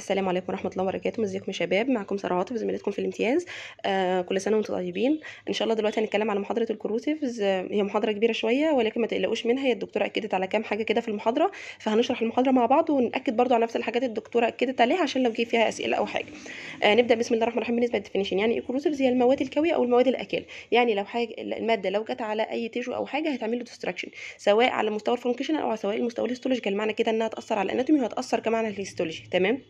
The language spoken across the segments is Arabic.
السلام عليكم ورحمه الله وبركاته ازيكم يا شباب معكم ساره عاطف زميلتكم في الامتياز آه كل سنه وانتم طيبين ان شاء الله دلوقتي هنتكلم على محاضره الكروتيفز آه هي محاضره كبيره شويه ولكن ما تقلقوش منها هي الدكتوره اكدت على كام حاجه كده في المحاضره فهنشرح المحاضره مع بعض وناكد برضو على نفس الحاجات الدكتوره اكدت عليها عشان لو جه فيها اسئله او حاجه آه نبدا بسم الله الرحمن الرحيم بالنسبه للديفينيشن يعني الكروتيفز إيه هي المواد الكويه او المواد الاكل يعني لو حاجه الماده لو جت على اي تيجو او حاجه هتعمل له ديستراكشن سواء على مستوى الفانكشنال او على سواء المستوى الهيستولوجيكال معنى كده انها تاثر على الاناتومي وهتاثر كمان على الهيستولوجي تمام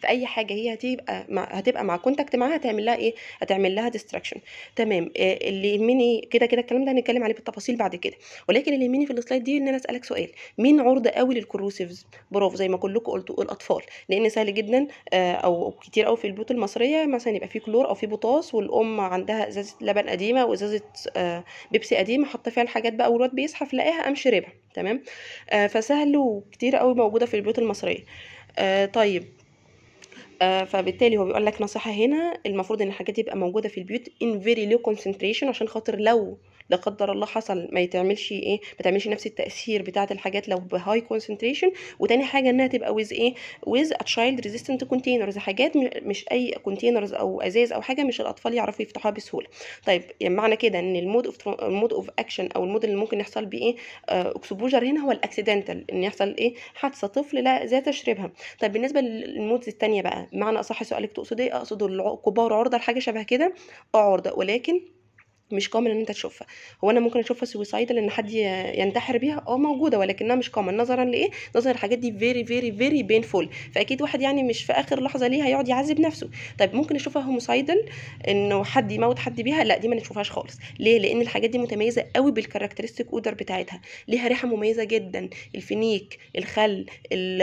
في اي حاجه هي هتبقى مع هتبقى مع كونتاكت معاها هتعمل لها ايه هتعمل لها ديستراكشن تمام آه، اللي يهمني كده كده الكلام ده هنتكلم عليه بالتفاصيل بعد كده ولكن اللي يهمني في السلايد دي ان انا اسالك سؤال مين عرضه قوي للكروسيفز برافو زي ما كلكم قلتوا الاطفال لان سهل جدا آه، او كتير قوي في البيوت المصريه مثلا يبقى في كلور او في بوتاص والام عندها ازازه لبن قديمه وازازه آه، بيبسي قديمه حاطه فيها الحاجات بقى والواد بيصحف فلاقيها قام شربها تمام فسهل وكتير قوي موجوده في البيوت المصريه طيب آه، فبالتالي هو بيقول لك نصيحه هنا المفروض ان الحاجات دي تبقى موجوده في البيوت in very low concentration عشان خاطر لو لا قدر الله حصل ما يتعملش ايه ما تعملش نفس التاثير بتاعه الحاجات لو بهاي كونسنتريشن وتاني حاجه انها تبقى ويز ايه ويز ا تشايلد ريزيستنت كونتينرز حاجات مش اي كونتينرز او ازاز او حاجه مش الاطفال يعرفوا يفتحوها بسهوله طيب يعني معنى كده ان المود اوف المود اوف اكشن او المود اللي ممكن يحصل بيه ايه اكسبوجر آه، هنا هو الاكسيدنتال ان يحصل ايه حادثه طفل لا ذات تشربها طيب بالنسبه للمودز الثانيه بقى معنى اصح سؤالك تقصد ايه اقصد الكبار عرضه لحاجه شبه كده عرضه ولكن مش كومن ان انت تشوفها هو انا ممكن اشوفها سويسايدال ان حد ينتحر بيها اه موجوده ولكنها مش كومن نظرا لايه نظرا الحاجات دي فيري فيري فيري بينفول فاكيد واحد يعني مش في اخر لحظه ليه هيقعد يعذب نفسه طيب ممكن اشوفها هوموسايدال انه حد يموت حد بيها لا دي ما نشوفهاش خالص ليه لان الحاجات دي متميزه قوي بالكاركترستيك اودر بتاعتها ليها ريحه مميزه جدا الفينيك الخل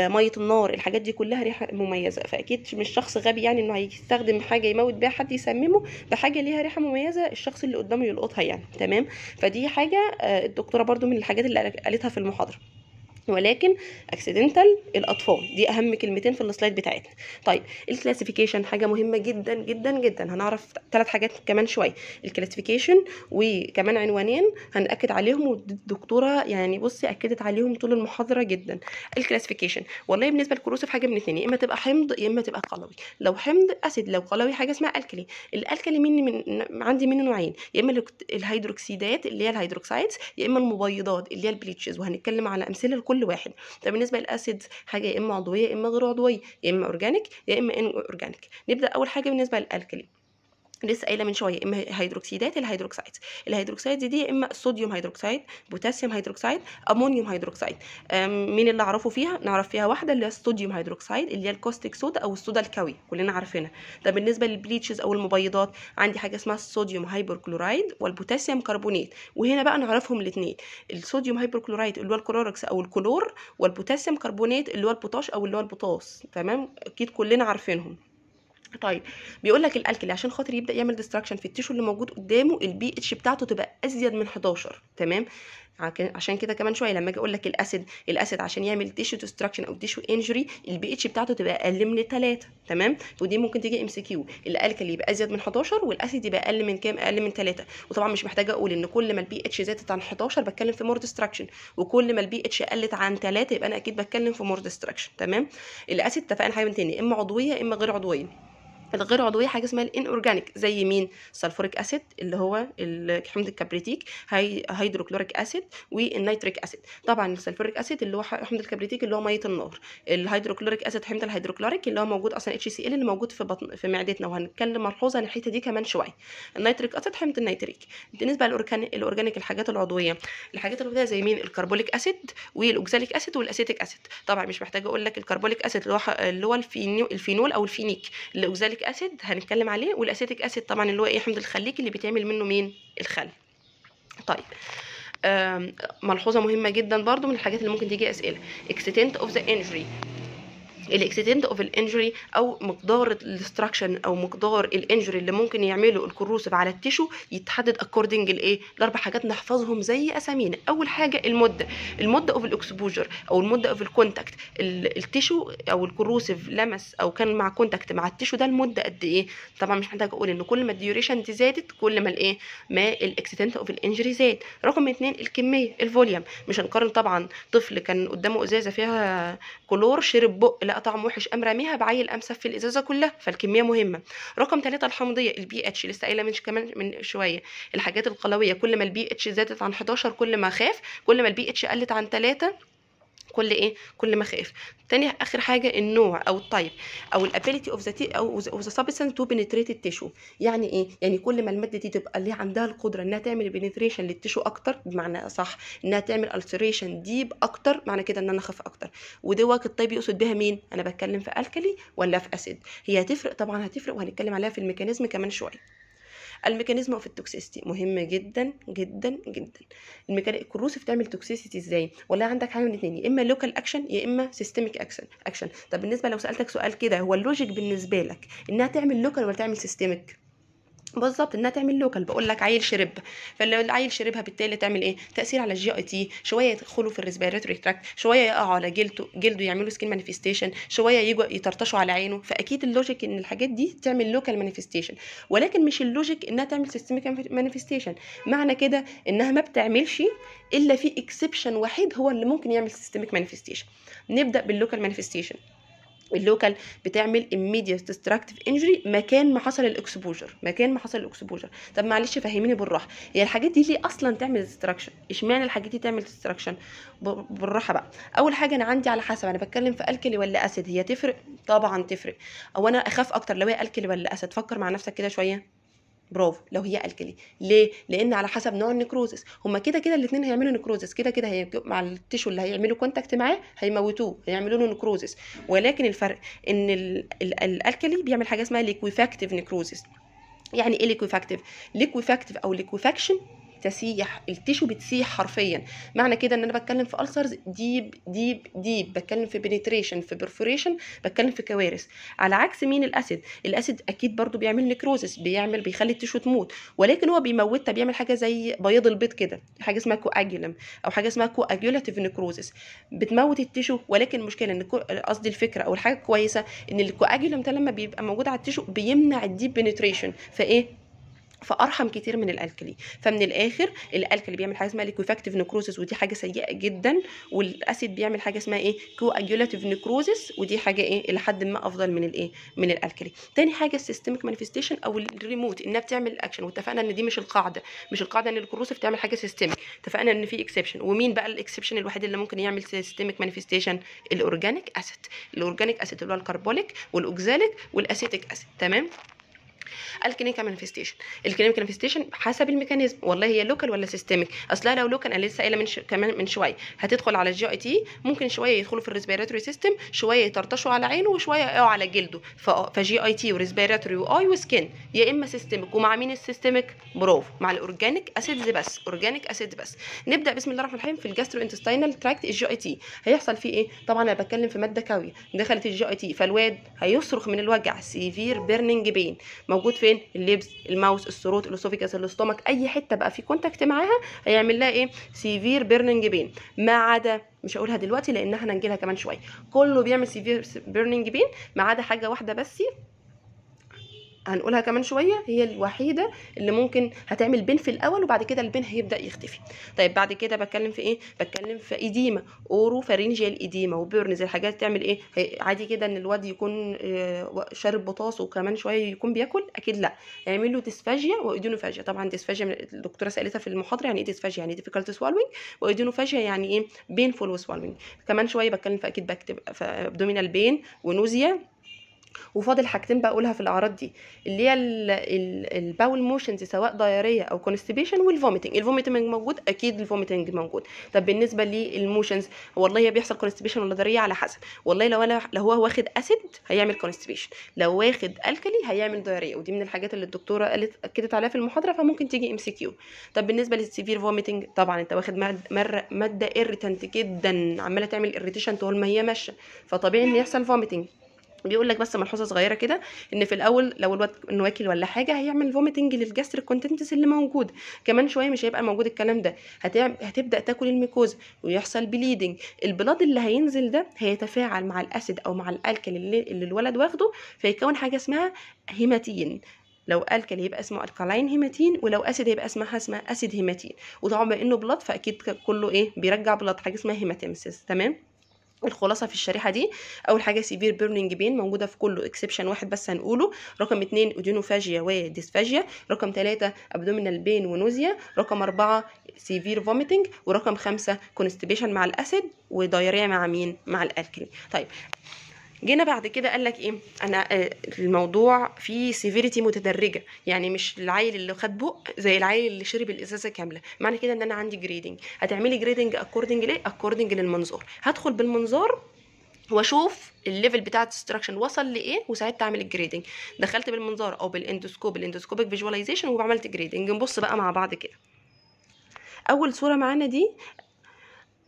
ميه النار الحاجات دي كلها ريحه مميزه فاكيد مش شخص غبي يعني انه هيستخدم حاجه يموت بيها حد يسممه بحاجه ليها ريحه مميزه الشخص اللي قدامه يلقطها يعني تمام فدي حاجه آه، الدكتوره برضو من الحاجات اللي قالتها في المحاضره ولكن اكسيدنتال الاطفال دي اهم كلمتين في السلايد بتاعتنا طيب الكلاسيفيكيشن حاجه مهمه جدا جدا جدا هنعرف ثلاث حاجات كمان شويه الكلاسيفيكيشن وكمان عنوانين هنأكد عليهم والدكتوره يعني بصي اكدت عليهم طول المحاضره جدا الكلاسيفيكيشن والله بالنسبه للكروسيف حاجه من اثنين يا اما تبقى حمض يا اما تبقى قلوي لو حمض اسيد لو قلوي حاجه اسمها الكلي الالكلي مني من عندي منه نوعين يا اما الهيدروكسيدات اللي هي الهيدروكسايدز يا اما المبيضات اللي هي البليتشز وهنتكلم على امثله لكل كل واحد ده بالنسبه للاسيدز حاجه يا اما عضويه يا اما غير عضويه يا اما اورجانيك يا اما ان اورجانيك نبدا اول حاجه بالنسبه للالكلي لسه قايله من شويه اما هيدروكسيدات الهيدروكسايد الهيدروكسايد دي, يا اما صوديوم هيدروكسايد بوتاسيوم هيدروكسايد امونيوم هيدروكسايد مين اللي اعرفه فيها نعرف فيها واحده اللي هي الصوديوم هيدروكسايد اللي هي الكوستيك صودا او الصودا الكوي كلنا عارفينها ده بالنسبه للبليتشز او المبيضات عندي حاجه اسمها الصوديوم هايبركلورايد والبوتاسيوم كربونيت وهنا بقى نعرفهم الاثنين الصوديوم هايبركلورايد اللي هو الكلوركس او الكلور والبوتاسيوم كربونيت اللي هو البوتاش او اللي هو البوتاس تمام اكيد كلنا عارفينهم طيب بيقول لك الالكلي عشان خاطر يبدا يعمل ديستراكشن في التيشو اللي موجود قدامه البي اتش بتاعته تبقى ازيد من 11 تمام عشان كده كمان شويه لما اجي اقول لك الاسيد الاسيد عشان يعمل تيشو ديستراكشن او تيشو انجري البي اتش بتاعته تبقى اقل من 3 تمام ودي ممكن تيجي ام سي كيو الالكلي يبقى ازيد من 11 والاسيد يبقى اقل من كام اقل من 3 وطبعا مش محتاجه اقول ان كل ما البي اتش زادت عن 11 بتكلم في مور ديستراكشن وكل ما البي اتش قلت عن 3 يبقى انا اكيد بتكلم في مور ديستراكشن تمام الاسيد اتفقنا حاجه من تاني اما عضويه اما غير عضويه الغير عضويه حاجه اسمها الان اورجانيك زي مين سلفوريك اسيد اللي هو حمض الكبريتيك هاي هيدروكلوريك اسيد والنيتريك اسيد طبعا السلفوريك اسيد اللي هو حمض الكبريتيك اللي هو ميه النار الهيدروكلوريك اسيد حمض الهيدروكلوريك اللي هو موجود اصلا اتش سي ال اللي موجود في بطن في معدتنا وهنتكلم ملحوظه عن الحته دي كمان شويه النيتريك اسيد حمض النيتريك بالنسبه للاورجانيك الحاجات العضويه الحاجات العضويه زي مين الكربوليك اسيد والاوكساليك اسيد والاسيتيك اسيد طبعا مش محتاجه اقول لك الكربوليك اسيد اللي هو اللي هو الفينول او الفينيك الاوكساليك الاسيتيك اسيد هنتكلم عليه والاسيتيك اسيد طبعا اللي هو ايه حمض الخليك اللي بيتعمل منه مين الخل طيب ملحوظه مهمه جدا برضو من الحاجات اللي ممكن تيجي اسئله اكستنت اوف ذا انجري الاكستنت اوف الانجري او مقدار الاستراكشن او مقدار الانجري اللي ممكن يعمله الكروسيف على التيشو يتحدد اكوردنج لايه لاربع حاجات نحفظهم زي اسامينا اول حاجه المده المده اوف الاكسبوجر او المده اوف الكونتاكت التيشو او الكروسيف لمس او كان مع كونتاكت مع التيشو ده المده قد ايه طبعا مش محتاجه اقول ان كل ما الديوريشن دي زادت كل ما الايه ما الاكستنت اوف الانجري زاد رقم اثنين الكميه الفوليوم مش هنقارن طبعا طفل كان قدامه ازازه فيها كلور شرب بق لا بقى طعم وحش ام راميها بعيل ام سفي الازازه كلها فالكميه مهمه رقم ثلاثة الحمضيه البي اتش لسه قايله من كمان من شويه الحاجات القلويه كل ما البي اتش زادت عن 11 كل ما خاف كل ما البي اتش قلت عن 3 كل ايه كل مخاوف تاني اخر حاجه النوع او التايب او الابيليتي اوف ذا تي او ذا سابستنس تو بنتريت التيشو يعني ايه يعني كل ما الماده دي تبقى اللي عندها القدره انها تعمل بنتريشن للتيشو اكتر بمعنى صح انها تعمل التريشن ديب اكتر معنى كده ان انا اخاف اكتر وده الطيب يقصد بها مين انا بتكلم في الكالي ولا في اسيد هي هتفرق طبعا هتفرق وهنتكلم عليها في الميكانيزم كمان شويه الميكانيزم اوف التوكسيستي مهم جدا جدا جدا الكروس بتعمل توكسيستي ازاي ولا عندك حاجه من الاثنين يا اما لوكال اكشن يا اما سيستميك اكشن اكشن طب بالنسبه لو سالتك سؤال كده هو اللوجيك بالنسبه لك انها تعمل لوكال ولا تعمل سيستميك بالظبط انها تعمل لوكال بقول لك عيل شرب فلو العيل شربها بالتالي تعمل ايه تاثير على الجي اي تي شويه يدخلوا في الريسبيراتوري تراكت شويه يقعوا على جلده جلده يعملوا سكين مانيفيستيشن شويه يجوا يطرطشوا على عينه فاكيد اللوجيك ان الحاجات دي تعمل لوكال مانيفيستيشن ولكن مش اللوجيك انها تعمل سيستميك مانيفيستيشن معنى كده انها ما بتعملش الا في اكسبشن وحيد هو اللي ممكن يعمل سيستميك مانيفيستيشن نبدا باللوكال مانيفيستيشن اللوكال بتعمل immediate destructive injury مكان ما حصل الاكسبوجر مكان ما حصل الاكسبوجر طب معلش فهميني بالراحه هي الحاجات دي ليه اصلا تعمل ديستراكشن اشمعنى الحاجات دي تعمل ديستراكشن بالراحه بقى اول حاجه انا عندي على حسب انا بتكلم في الكلي ولا اسيد هي تفرق طبعا تفرق او انا اخاف اكتر لو هي الكلي ولا اسيد فكر مع نفسك كده شويه برافو لو هي الكلي ليه لان على حسب نوع النكروزس هما كده كده الاثنين هيعملوا نكروزس كده كده هي مع التشو اللي هيعملوا كونتاكت معاه هيموتوه هيعملوا له نكروزس ولكن الفرق ان الالكلي بيعمل حاجه اسمها ليكويفاكتيف نكروزس يعني ايه ليكويفاكتيف ليكويفاكتيف او ليكويفاكشن تسيح التيشو بتسيح حرفيا معنى كده ان انا بتكلم في ألسرز ديب ديب ديب بتكلم في بنتريشن في برفوريشن بتكلم في كوارث على عكس مين الاسيد الاسيد اكيد برضو بيعمل نكروزس بيعمل بيخلي التيشو تموت ولكن هو بيموتها بيعمل حاجه زي بياض البيض كده حاجه اسمها كواجيلم او حاجه اسمها كواجيولاتيف نكروزس بتموت التيشو ولكن المشكله ان قصدي الفكره او الحاجه الكويسه ان الكواجيلم ده لما بيبقى موجود على التيشو بيمنع الديب بنتريشن فايه فارحم كتير من الالكلي فمن الاخر الالكلي بيعمل حاجه اسمها ليكوفاكتيف نكروزس ودي حاجه سيئه جدا والاسيد بيعمل حاجه اسمها ايه كواجولاتيف نكروزس ودي حاجه ايه الى حد ما افضل من الايه من الالكلي تاني حاجه السيستميك مانيفستيشن او الريموت انها بتعمل الاكشن واتفقنا ان دي مش القاعده مش القاعده ان الكروسف تعمل حاجه سيستميك اتفقنا ان في اكسبشن ومين بقى الاكسبشن الوحيد اللي ممكن يعمل سيستميك مانيفستيشن الاورجانيك اسيد الاورجانيك اسيد اللي هو الكربوليك والاوكزاليك والاسيتيك اسيد تمام الكلينيكال مانيفيستيشن الكلينيكال مانيفيستيشن حسب الميكانيزم والله هي لوكال ولا سيستميك اصلها لو لوكال انا لسه قايله من شو كمان من شويه هتدخل على الجي اي تي ممكن شويه يدخلوا في الريسبيراتوري سيستم شويه يطرطشوا على عينه وشويه يقعوا على جلده ف... فجي اي تي وريسبيراتوري واي وسكين يا اما سيستميك ومع مين السيستميك برافو مع الاورجانيك اسيدز بس اورجانيك اسيد بس نبدا بسم الله الرحمن الرحيم في الجاسترو انتستينال تراكت الجي اي تي هيحصل فيه ايه طبعا انا بتكلم في ماده كاويه دخلت الجي اي تي فالواد هيصرخ من الوجع سيفير بيرنينج بين موجود فين اللبس الماوس السروت الاسوفيكس الاستومك اي حته بقى في كونتاكت معاها هيعمل لها ايه سيفير بيرنينج بين ما عدا مش هقولها دلوقتي لان احنا هنجيلها كمان شويه كله بيعمل سيفير بيرنينج بين ما عدا حاجه واحده بس هنقولها كمان شويه هي الوحيده اللي ممكن هتعمل بين في الاول وبعد كده البين هيبدا يختفي طيب بعد كده بتكلم في ايه بتكلم في ايديما اورو فارينجيال ايديما وبيرنز الحاجات تعمل ايه عادي كده ان الواد يكون آه، شارب بطاس وكمان شويه يكون بياكل اكيد لا هيعمل له ديسفاجيا وايدينوفاجيا طبعا ديسفاجيا الدكتوره سالتها في المحاضره يعني ايه ديسفاجيا يعني ديفيكالت سوالوينج وايدينوفاجيا يعني ايه بينفول سوالوينج كمان شويه بتكلم في اكيد بكتب في ابدومينال بين ونوزيا وفاضل حاجتين بقولها في الاعراض دي اللي هي الباول موشنز سواء دايريه او كونستيبيشن والفوميتنج الفوميتنج موجود اكيد الفوميتنج موجود طب بالنسبه للموشنز والله هي بيحصل كونستيبيشن ولا دايريه على حسب والله لو انا لو هو واخد اسيد هيعمل كونستيبيشن لو واخد الكلي هيعمل دايريه ودي من الحاجات اللي الدكتوره قالت اكدت عليها في المحاضره فممكن تيجي ام سي كيو طب بالنسبه للسيفير فوميتنج طبعا انت واخد ماده ماده اريتنت جدا عماله تعمل اريتيشن طول ما هي ماشيه فطبيعي ان يحصل فوميتنج بيقول لك بس ملحوظه صغيره كده ان في الاول لو الواد انه واكل ولا حاجه هيعمل فوميتنج للجاستريك كونتنتس اللي موجود كمان شويه مش هيبقى موجود الكلام ده هتبدا تاكل الميكوز ويحصل بليدنج البلاد اللي هينزل ده هيتفاعل مع الاسيد او مع الالكل اللي, اللي الولد واخده فيكون حاجه اسمها هيماتين لو الكل يبقى اسمه الكالين هيماتين ولو اسيد هيبقى اسمها اسمها اسيد هيماتين وطبعا بما انه بلاد فاكيد كله ايه بيرجع بلاد حاجه اسمها هيماتيمسيس تمام الخلاصه في الشريحه دي اول حاجه سيفير بيرنينج بين موجوده في كله اكسبشن واحد بس هنقوله رقم اتنين اودينوفاجيا وديسفاجيا رقم تلاتة ابدومينال بين ونوزيا رقم أربعة سيفير فوميتنج ورقم خمسة كونستبيشن مع الاسيد ودايريا مع مين مع الالكلي طيب جينا بعد كده قال لك ايه انا آه، الموضوع فيه سيفيريتي متدرجه يعني مش العيل اللي خد بق زي العيل اللي شرب الازازه كامله معنى كده ان انا عندي جريدنج هتعملي جريدنج اكوردنج ليه اكوردنج للمنظار هدخل بالمنظار واشوف الليفل بتاع الديستراكشن وصل لايه وساعتها اعمل الجريدنج دخلت بالمنظار او بالاندوسكوب الاندوسكوبيك فيجواليزيشن وعملت جريدنج نبص بقى مع بعض كده اول صوره معانا دي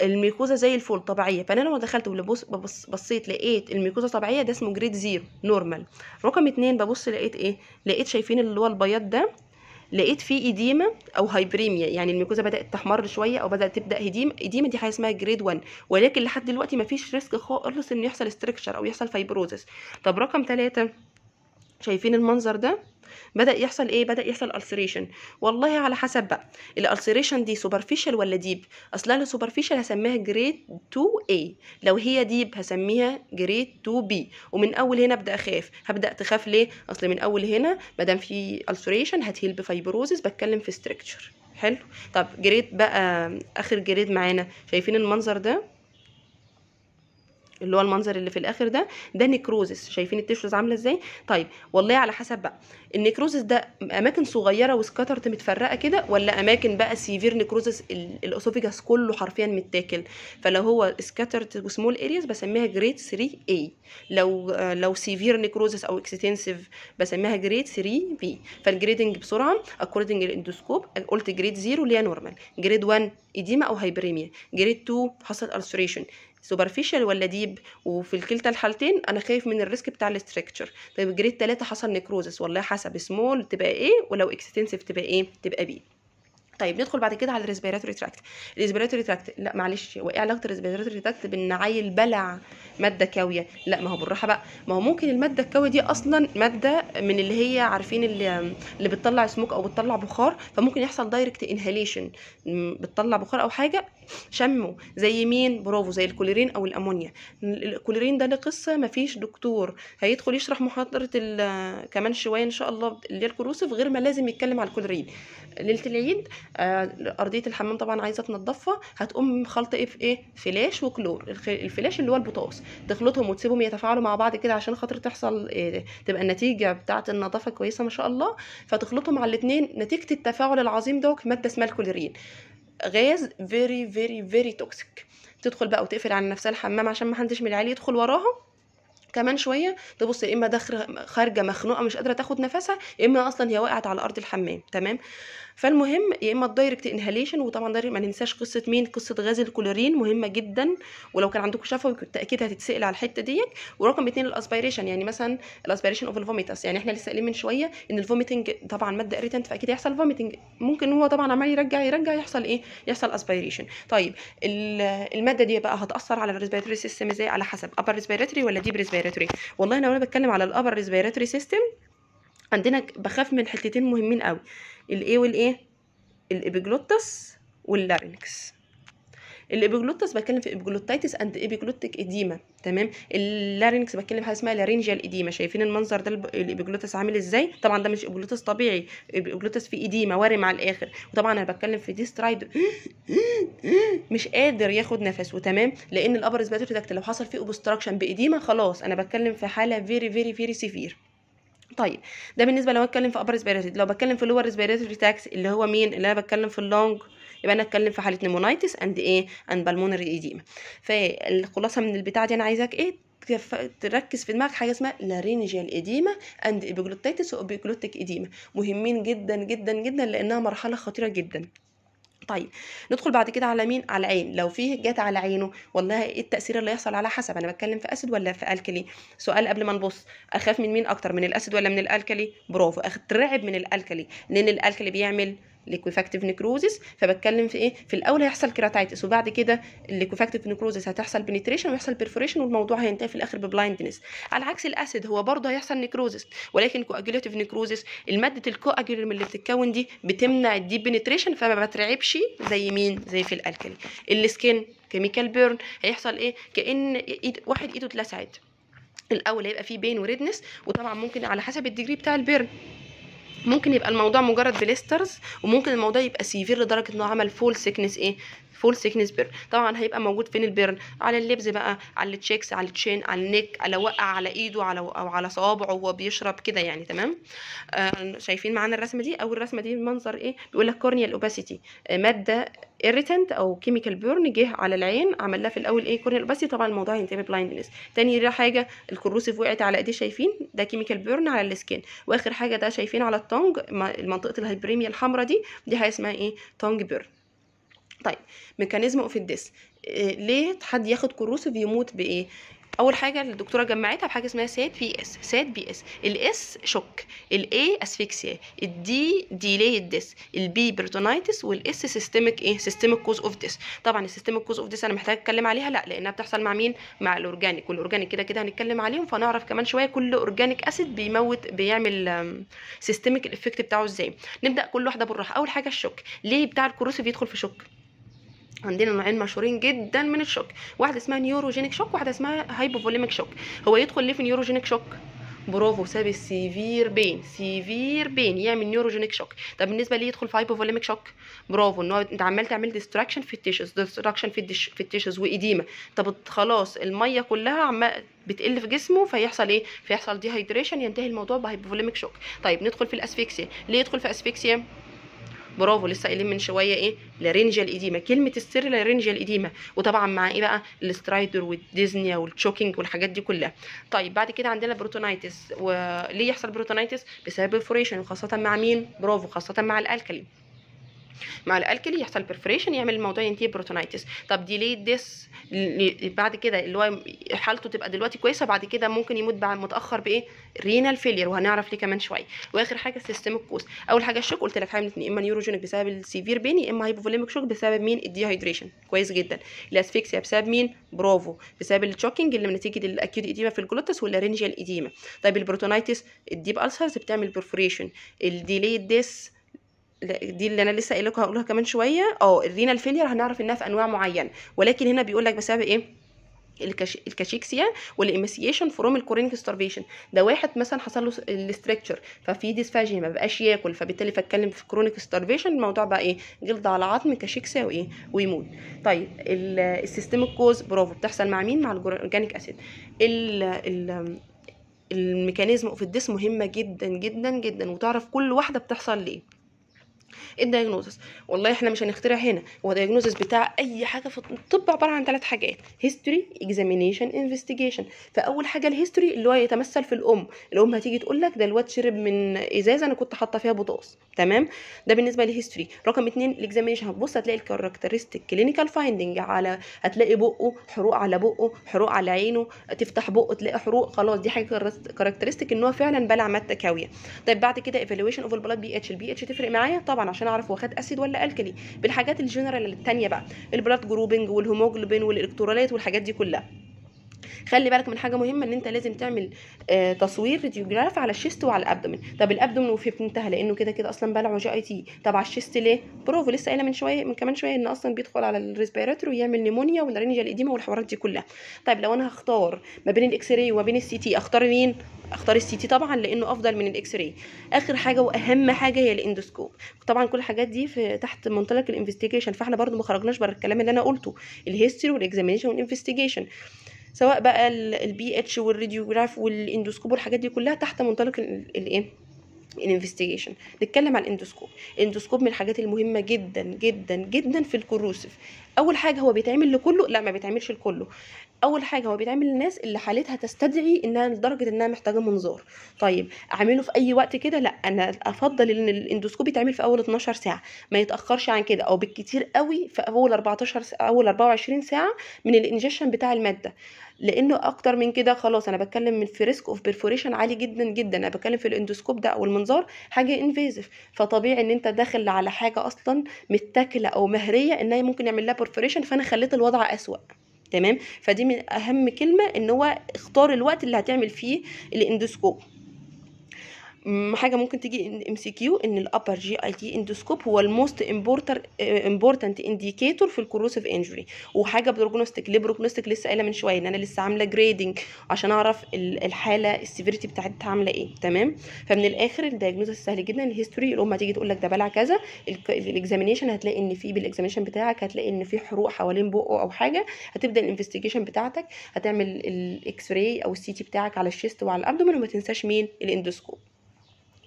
الميكوزا زي الفول طبيعيه فانا لو دخلت وببص ببص بصيت لقيت الميكوزا طبيعيه ده اسمه جريد زيرو نورمال رقم اتنين ببص لقيت ايه لقيت شايفين اللي هو البياض ده لقيت فيه اديمه او هايبريميا يعني الميكوزا بدات تحمر شويه او بدات تبدا هديم اديمه دي حاجه اسمها جريد 1 ولكن لحد دلوقتي مفيش ريسك خالص ان يحصل استركشر او يحصل فايبروزس طب رقم ثلاثة شايفين المنظر ده بدا يحصل ايه بدا يحصل السريشن والله على حسب بقى الالسريشن دي سوبرفيشال ولا ديب اصلا لو سوبرفيشال هسميها جريد 2 a لو هي ديب هسميها جريد 2 b ومن اول هنا ابدا اخاف هبدا تخاف ليه اصل من اول هنا ما دام في السريشن هتهيل بفايبروزس بتكلم في ستراكشر حلو طب جريد بقى اخر جريد معانا شايفين المنظر ده اللي هو المنظر اللي في الاخر ده ده نيكروزس شايفين التشوز عامله ازاي طيب والله على حسب بقى النيكروزس ده اماكن صغيره وسكاترت متفرقه كده ولا اماكن بقى سيفير نيكروزس الاسوفيجاس كله حرفيا متاكل فلو هو سكاترت وسمول ارياز بسميها جريد 3 اي لو لو سيفير نيكروزس او اكستنسيف بسميها جريد 3 بي فالجريدنج بسرعه اكوردنج للاندوسكوب قلت جريد 0 اللي هي نورمال جريد 1 ايديما او هايبريميا جريد 2 حصل السوريشن سوبرفيشال ولا ديب وفي الكلتا الحالتين انا خايف من الريسك بتاع الاستركتشر طيب جريد 3 حصل نكروزس والله حسب سمول تبقى ايه ولو اكستنسيف تبقى ايه تبقى بي طيب ندخل بعد كده على الريسبيراتوري تراكت الريسبيراتوري تراكت لا معلش وايه علاقه الريسبيراتوري تراكت بان عيل بلع ماده كاويه لا ما هو بالراحه بقى ما هو ممكن الماده الكاويه دي اصلا ماده من اللي هي عارفين اللي, اللي بتطلع سموك او بتطلع بخار فممكن يحصل دايركت انهيليشن بتطلع بخار او حاجه شمه زي مين برافو زي الكوليرين او الامونيا الكوليرين ده لقصه مفيش دكتور هيدخل يشرح محاضره كمان شويه ان شاء الله اللي الكروسف غير ما لازم يتكلم على الكوليرين ليله العيد آه، ارضيه الحمام طبعا عايزه تنضفها هتقوم خلط ايه في ايه فلاش وكلور الفلاش اللي هو البوتاس تخلطهم وتسيبهم يتفاعلوا مع بعض كده عشان خاطر تحصل إيه تبقى النتيجه بتاعه النظافه كويسه ما شاء الله فتخلطهم على الاثنين نتيجه التفاعل العظيم ده ماده اسمها الكلورين غاز فيري فيري فيري توكسيك تدخل بقى وتقفل على نفسها الحمام عشان ما حدش من العيال يدخل وراها كمان شويه تبص يا اما داخله خارجه مخنوقه مش قادره تاخد نفسها يا اما اصلا هي وقعت على ارض الحمام تمام فالمهم يا اما الدايركت انهاليشن وطبعا ما ننساش قصه مين قصه غاز الكلورين مهمه جدا ولو كان عندكم شفوي بالتاكيد هتتسال على الحته ديت ورقم اتنين الاسبيريشن يعني مثلا الاسبيريشن اوف الفوميتاس يعني احنا لسه قايلين من شويه ان الفوميتنج طبعا ماده اريتنت فاكيد هيحصل فوميتنج ممكن هو طبعا عمال يرجع يرجع يحصل ايه يحصل اسبيريشن طيب الماده دي بقى هتاثر على الريسبيراتوري سيستم ازاي على حسب ابر ريسبيراتوري ولا ديب ريسبيراتوري والله لو انا بتكلم على الابر ريسبيراتوري سيستم عندنا بخاف من حتتين مهمين قوي الايه والايه الابيجلوتس واللارينكس الابيجلوتس بتكلم في ابيجلوتايتس اند ابيجلوتيك اديما تمام اللارينكس بتكلم في حاجه اسمها لارينجيال اديما شايفين المنظر ده الابيجلوتس عامل ازاي طبعا ده مش ابيجلوتس طبيعي ابيجلوتس فيه اديما ورم على الاخر وطبعا انا بتكلم في ديسترايد مش قادر ياخد نفسه تمام لان الابرز سباتوفيدكت لو حصل فيه اوبستراكشن باديما خلاص انا بتكلم في حاله فيري فيري فيري سيفير طيب ده بالنسبه لو اتكلم في ابر ريسبيراتوري لو بتكلم في لور ريسبيراتوري تاكس اللي هو مين اللي انا بتكلم في اللونج يبقى انا اتكلم في حاله نيمونايتس اند ايه اند بالمونري ايديما فالخلاصه من البتاعه دي انا عايزاك ايه تركز في دماغك حاجه اسمها لارينجيال اديما اند ايبيجلوتيتس وابيجلوتيك اديما مهمين جدا جدا جدا لانها مرحله خطيره جدا طيب ندخل بعد كده على مين على العين لو فيه جت على عينه والله ايه التاثير اللي هيحصل على حسب انا بتكلم في اسيد ولا في الكلي سؤال قبل ما نبص اخاف من مين اكتر من الاسيد ولا من الالكلي برافو اترعب من الالكلي لان الالكلي بيعمل ليكويفاكتيف نكروزس فبتكلم في ايه في الاول هيحصل كيراتايتس وبعد كده الليكويفاكتيف نكروزس هتحصل بنتريشن ويحصل بيرفوريشن والموضوع هينتهي في الاخر ببلايندنس على عكس الاسيد هو برضه هيحصل نكروزس ولكن كواجيوليتيف نكروزس الماده الكواجيوليم اللي بتتكون دي بتمنع الديب بنتريشن فما بترعبش زي مين زي في الالكالي السكين كيميكال بيرن هيحصل ايه كان إيد واحد ايده اتلسعت الاول هيبقى فيه بين وريدنس وطبعا ممكن على حسب الديجري بتاع البيرن ممكن يبقى الموضوع مجرد بليسترز وممكن الموضوع يبقى سيفير لدرجه انه عمل فول سيكنس ايه فول سيكنس بيرن طبعا هيبقى موجود فين البيرن على اللبس بقى على التشيكس على التشين على النك على وقع على ايده على او على صوابعه وهو بيشرب كده يعني تمام آه شايفين معانا الرسمه دي او الرسمه دي المنظر ايه بيقول لك كورنيال اوباسيتي آه، ماده irritant او كيميكال بيرن جه على العين عمل لها في الاول ايه كورنيال اوباسيتي طبعا الموضوع هينتهي ببلايندنس تاني حاجه الكروسيف وقعت على ايديه شايفين ده كيميكال بيرن على السكين واخر حاجه ده شايفين على التونج منطقه الهايبريميا الحمراء دي دي حاجه اسمها ايه تونج بيرن طيب ميكانيزم اوف الديس آه، ليه حد ياخد كروسيف يموت بايه اول حاجه الدكتوره جمعتها بحاجه اسمها سات بي اس سات بي اس الاس شوك الاي اسفيكسيا الدي ديلي ديس البي بيرتونايتس والاس سيستميك ايه سيستميك كوز اوف ديس طبعا السيستميك كوز اوف ديس انا محتاجه اتكلم عليها لا لانها بتحصل مع مين مع الاورجانيك والاورجانيك كده كده هنتكلم عليهم فنعرف كمان شويه كل اورجانيك اسيد بيموت بيعمل سيستميك الافكت بتاعه ازاي نبدا كل واحده بالراحه اول حاجه الشوك ليه بتاع الكروسيف يدخل في شوك عندنا نوعين مشهورين جدا من الشوك واحده اسمها نيوروجينيك شوك واحده اسمها هايبوفوليميك شوك هو يدخل ليه في نيوروجينيك شوك برافو ساب السيفير بين سيفير بين يعمل نيوروجينيك شوك طب بالنسبه ليه يدخل في هايبوفوليميك شوك برافو ان هو انت عمال تعمل ديستراكشن في التيشوز ديستراكشن في الديش في التيشوز واديمه طب خلاص الميه كلها عمال بتقل في جسمه فيحصل ايه فيحصل دي هايدريشن ينتهي الموضوع بهايبوفوليميك شوك طيب ندخل في الاسفيكسيا ليه يدخل في اسفيكسيا برافو لسه قايلين من شويه ايه لارنجيا القديمه كلمه السر لارنجيا القديمه وطبعا مع ايه بقى الاسترايدر والديزنيا والتشوكينج والحاجات دي كلها طيب بعد كده عندنا بروتونايتس وليه يحصل بروتونايتس بسبب الفوريشن وخاصه مع مين برافو خاصه مع الالكالي مع الالكلي يحصل بيرفريشن يعمل الموضوع ينتهي بروتونايتس طب ديلي ديس بعد كده اللي هو حالته تبقى دلوقتي كويسه بعد كده ممكن يموت بعد متاخر بايه رينال فيلير وهنعرف ليه كمان شويه واخر حاجه السيستميك كوز اول حاجه الشوك قلت لك حامل اما نيوروجينيك بسبب السيفير بين يا اما هايبوفوليميك شوك بسبب مين الديهايدريشن كويس جدا الاسفيكسيا بسبب مين برافو بسبب التشوكينج اللي نتيجه الاكيوت ايديما في الجلوتس رينجيال ايديما طيب البروتونايتس الديب السرز بتعمل برفوريشن الديلي ديس دي اللي انا لسه قايله هقولها كمان شويه اه الرينال فيلير هنعرف انها في انواع معينه ولكن هنا بيقول لك بسبب ايه الكاشيكسيا والامسيشن فروم الكورينك ستارفيشن ده واحد مثلا حصل له الاستراكشر ففي ديسفاجيا ما بقاش ياكل فبالتالي فاتكلم في كرونيك ستارفيشن الموضوع بقى ايه جلد على عظم كاشيكسيا وايه ويموت طيب السيستم كوز برافو بتحصل مع مين مع الاورجانيك اسيد الميكانيزم اوف الديس مهمه جدا جدا جدا وتعرف كل واحده بتحصل ليه الدايجنوزس والله احنا مش هنخترع هنا هو دايجنوزس بتاع اي حاجه في الطب عباره عن ثلاث حاجات هيستوري اكزامينيشن انفستيجيشن فاول حاجه الهيستوري اللي هو يتمثل في الام الام هتيجي تقول لك ده الواد شرب من ازازه انا كنت حاطه فيها بوتاص تمام ده بالنسبه للهيستوري رقم اتنين الاكزامينيشن هتبص هتلاقي الكاركترستيك كلينيكال فايندنج على هتلاقي بقه حروق على بقه حروق على عينه تفتح بقه تلاقي حروق خلاص دي حاجه كاركترستيك ان هو فعلا بلع ماده كاويه طيب بعد كده ايفالويشن اوف البلاد بي اتش البي اتش تفرق معايا طبعا طبعا عشان اعرف هو خد اسيد ولا الكلي بالحاجات الجنرال التانية بقى البلاد جروبنج والهيموجلوبين والالكترولات والحاجات دي كلها خلي بالك من حاجه مهمه ان انت لازم تعمل آه تصوير راديوجراف على الشيست وعلى الابدومين طب الابدومين وفي منتهى لانه كده كده اصلا بلعه جي اي تي طب على الشيست ليه بروفو لسه قايله من شويه من كمان شويه ان اصلا بيدخل على الريسبيراتور ويعمل نيمونيا والارنجا القديمة والحوارات دي كلها طيب لو انا هختار ما بين الاكس راي وما بين السي تي اختار مين اختار السي تي طبعا لانه افضل من الاكس راي اخر حاجه واهم حاجه هي الاندوسكوب طبعا كل الحاجات دي في تحت منطلق الانفستيجيشن فاحنا برضو ما خرجناش بره الكلام اللي انا قلته الهيستوري والاكزامينشن والانفستيجيشن سواء بقى البي اتش والراديوجراف والاندوسكوب والحاجات دي كلها تحت منطلق الايه الانفستيجيشن نتكلم على الاندوسكوب الاندوسكوب من الحاجات المهمه جدا جدا جدا في الكروسيف اول حاجه هو بيتعمل لكله لا ما بيتعملش لكله اول حاجه هو بيتعمل للناس اللي حالتها تستدعي انها لدرجه انها محتاجه منظار طيب اعمله في اي وقت كده لا انا افضل ان الاندوسكوب يتعمل في اول 12 ساعه ما يتاخرش عن كده او بالكتير قوي في اول 14 ساعة اول 24 ساعه من الانجشن بتاع الماده لانه اكتر من كده خلاص انا بتكلم من في ريسك اوف بيرفوريشن عالي جدا جدا انا بتكلم في الاندوسكوب ده او المنظار حاجه انفيزيف فطبيعي ان انت داخل على حاجه اصلا متاكله او مهريه ان هي ممكن يعمل لها بيرفوريشن فانا خليت الوضع اسوأ تمام فدي من اهم كلمه ان هو اختار الوقت اللي هتعمل فيه الاندوسكوب حاجه ممكن تيجي ام سي كيو ان الابر جي اي تي اندوسكوب هو الموست امبورتنت انديكيتور آه، في الكروسيف انجري وحاجه بروجنوستيك ليه بروجنوستيك لسه قايله من شويه ان انا لسه عامله جريدنج عشان اعرف الحاله السيفيريتي بتاعتها عامله ايه تمام فمن الاخر الدايجنوز سهل جدا الهيستوري الام هتيجي تقول لك ده بلع كذا الاكزامينشن هتلاقي ان في بالاكزامينشن بتاعك هتلاقي ان في حروق حوالين بقه او حاجه هتبدا الانفستيجيشن بتاعتك هتعمل الاكس راي او السي تي بتاعك على الشيست وعلى الابدومين وما تنساش مين الاندوسكوب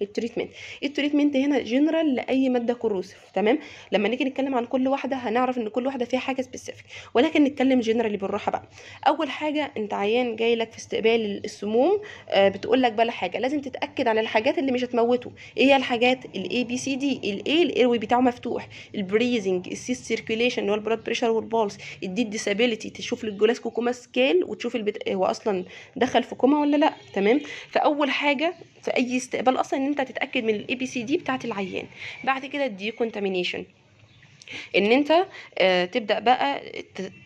التريتمنت التريتمنت هنا جنرال لاي ماده كروسيف تمام لما نيجي نتكلم عن كل واحده هنعرف ان كل واحده فيها حاجه سبيسيفيك ولكن نتكلم جنرالي بالراحه بقى اول حاجه انت عيان جاي لك في استقبال السموم آه بتقول لك بلا حاجه لازم تتاكد على الحاجات اللي مش هتموته ايه هي الحاجات الاي بي سي دي الاي الايروي بتاعه مفتوح البريزنج السيس سيركيوليشن اللي هو البلاد بريشر والبولس الدي ديسابيليتي تشوف الجلاس كوكوما سكيل وتشوف البت... هو اصلا دخل في كوما ولا لا تمام فاول حاجه في اي استقبال اصلا ان انت تتاكد من الاي بي سي دي بتاعه العيان بعد كده الدي كونتامينيشن ان انت آه، تبدا بقى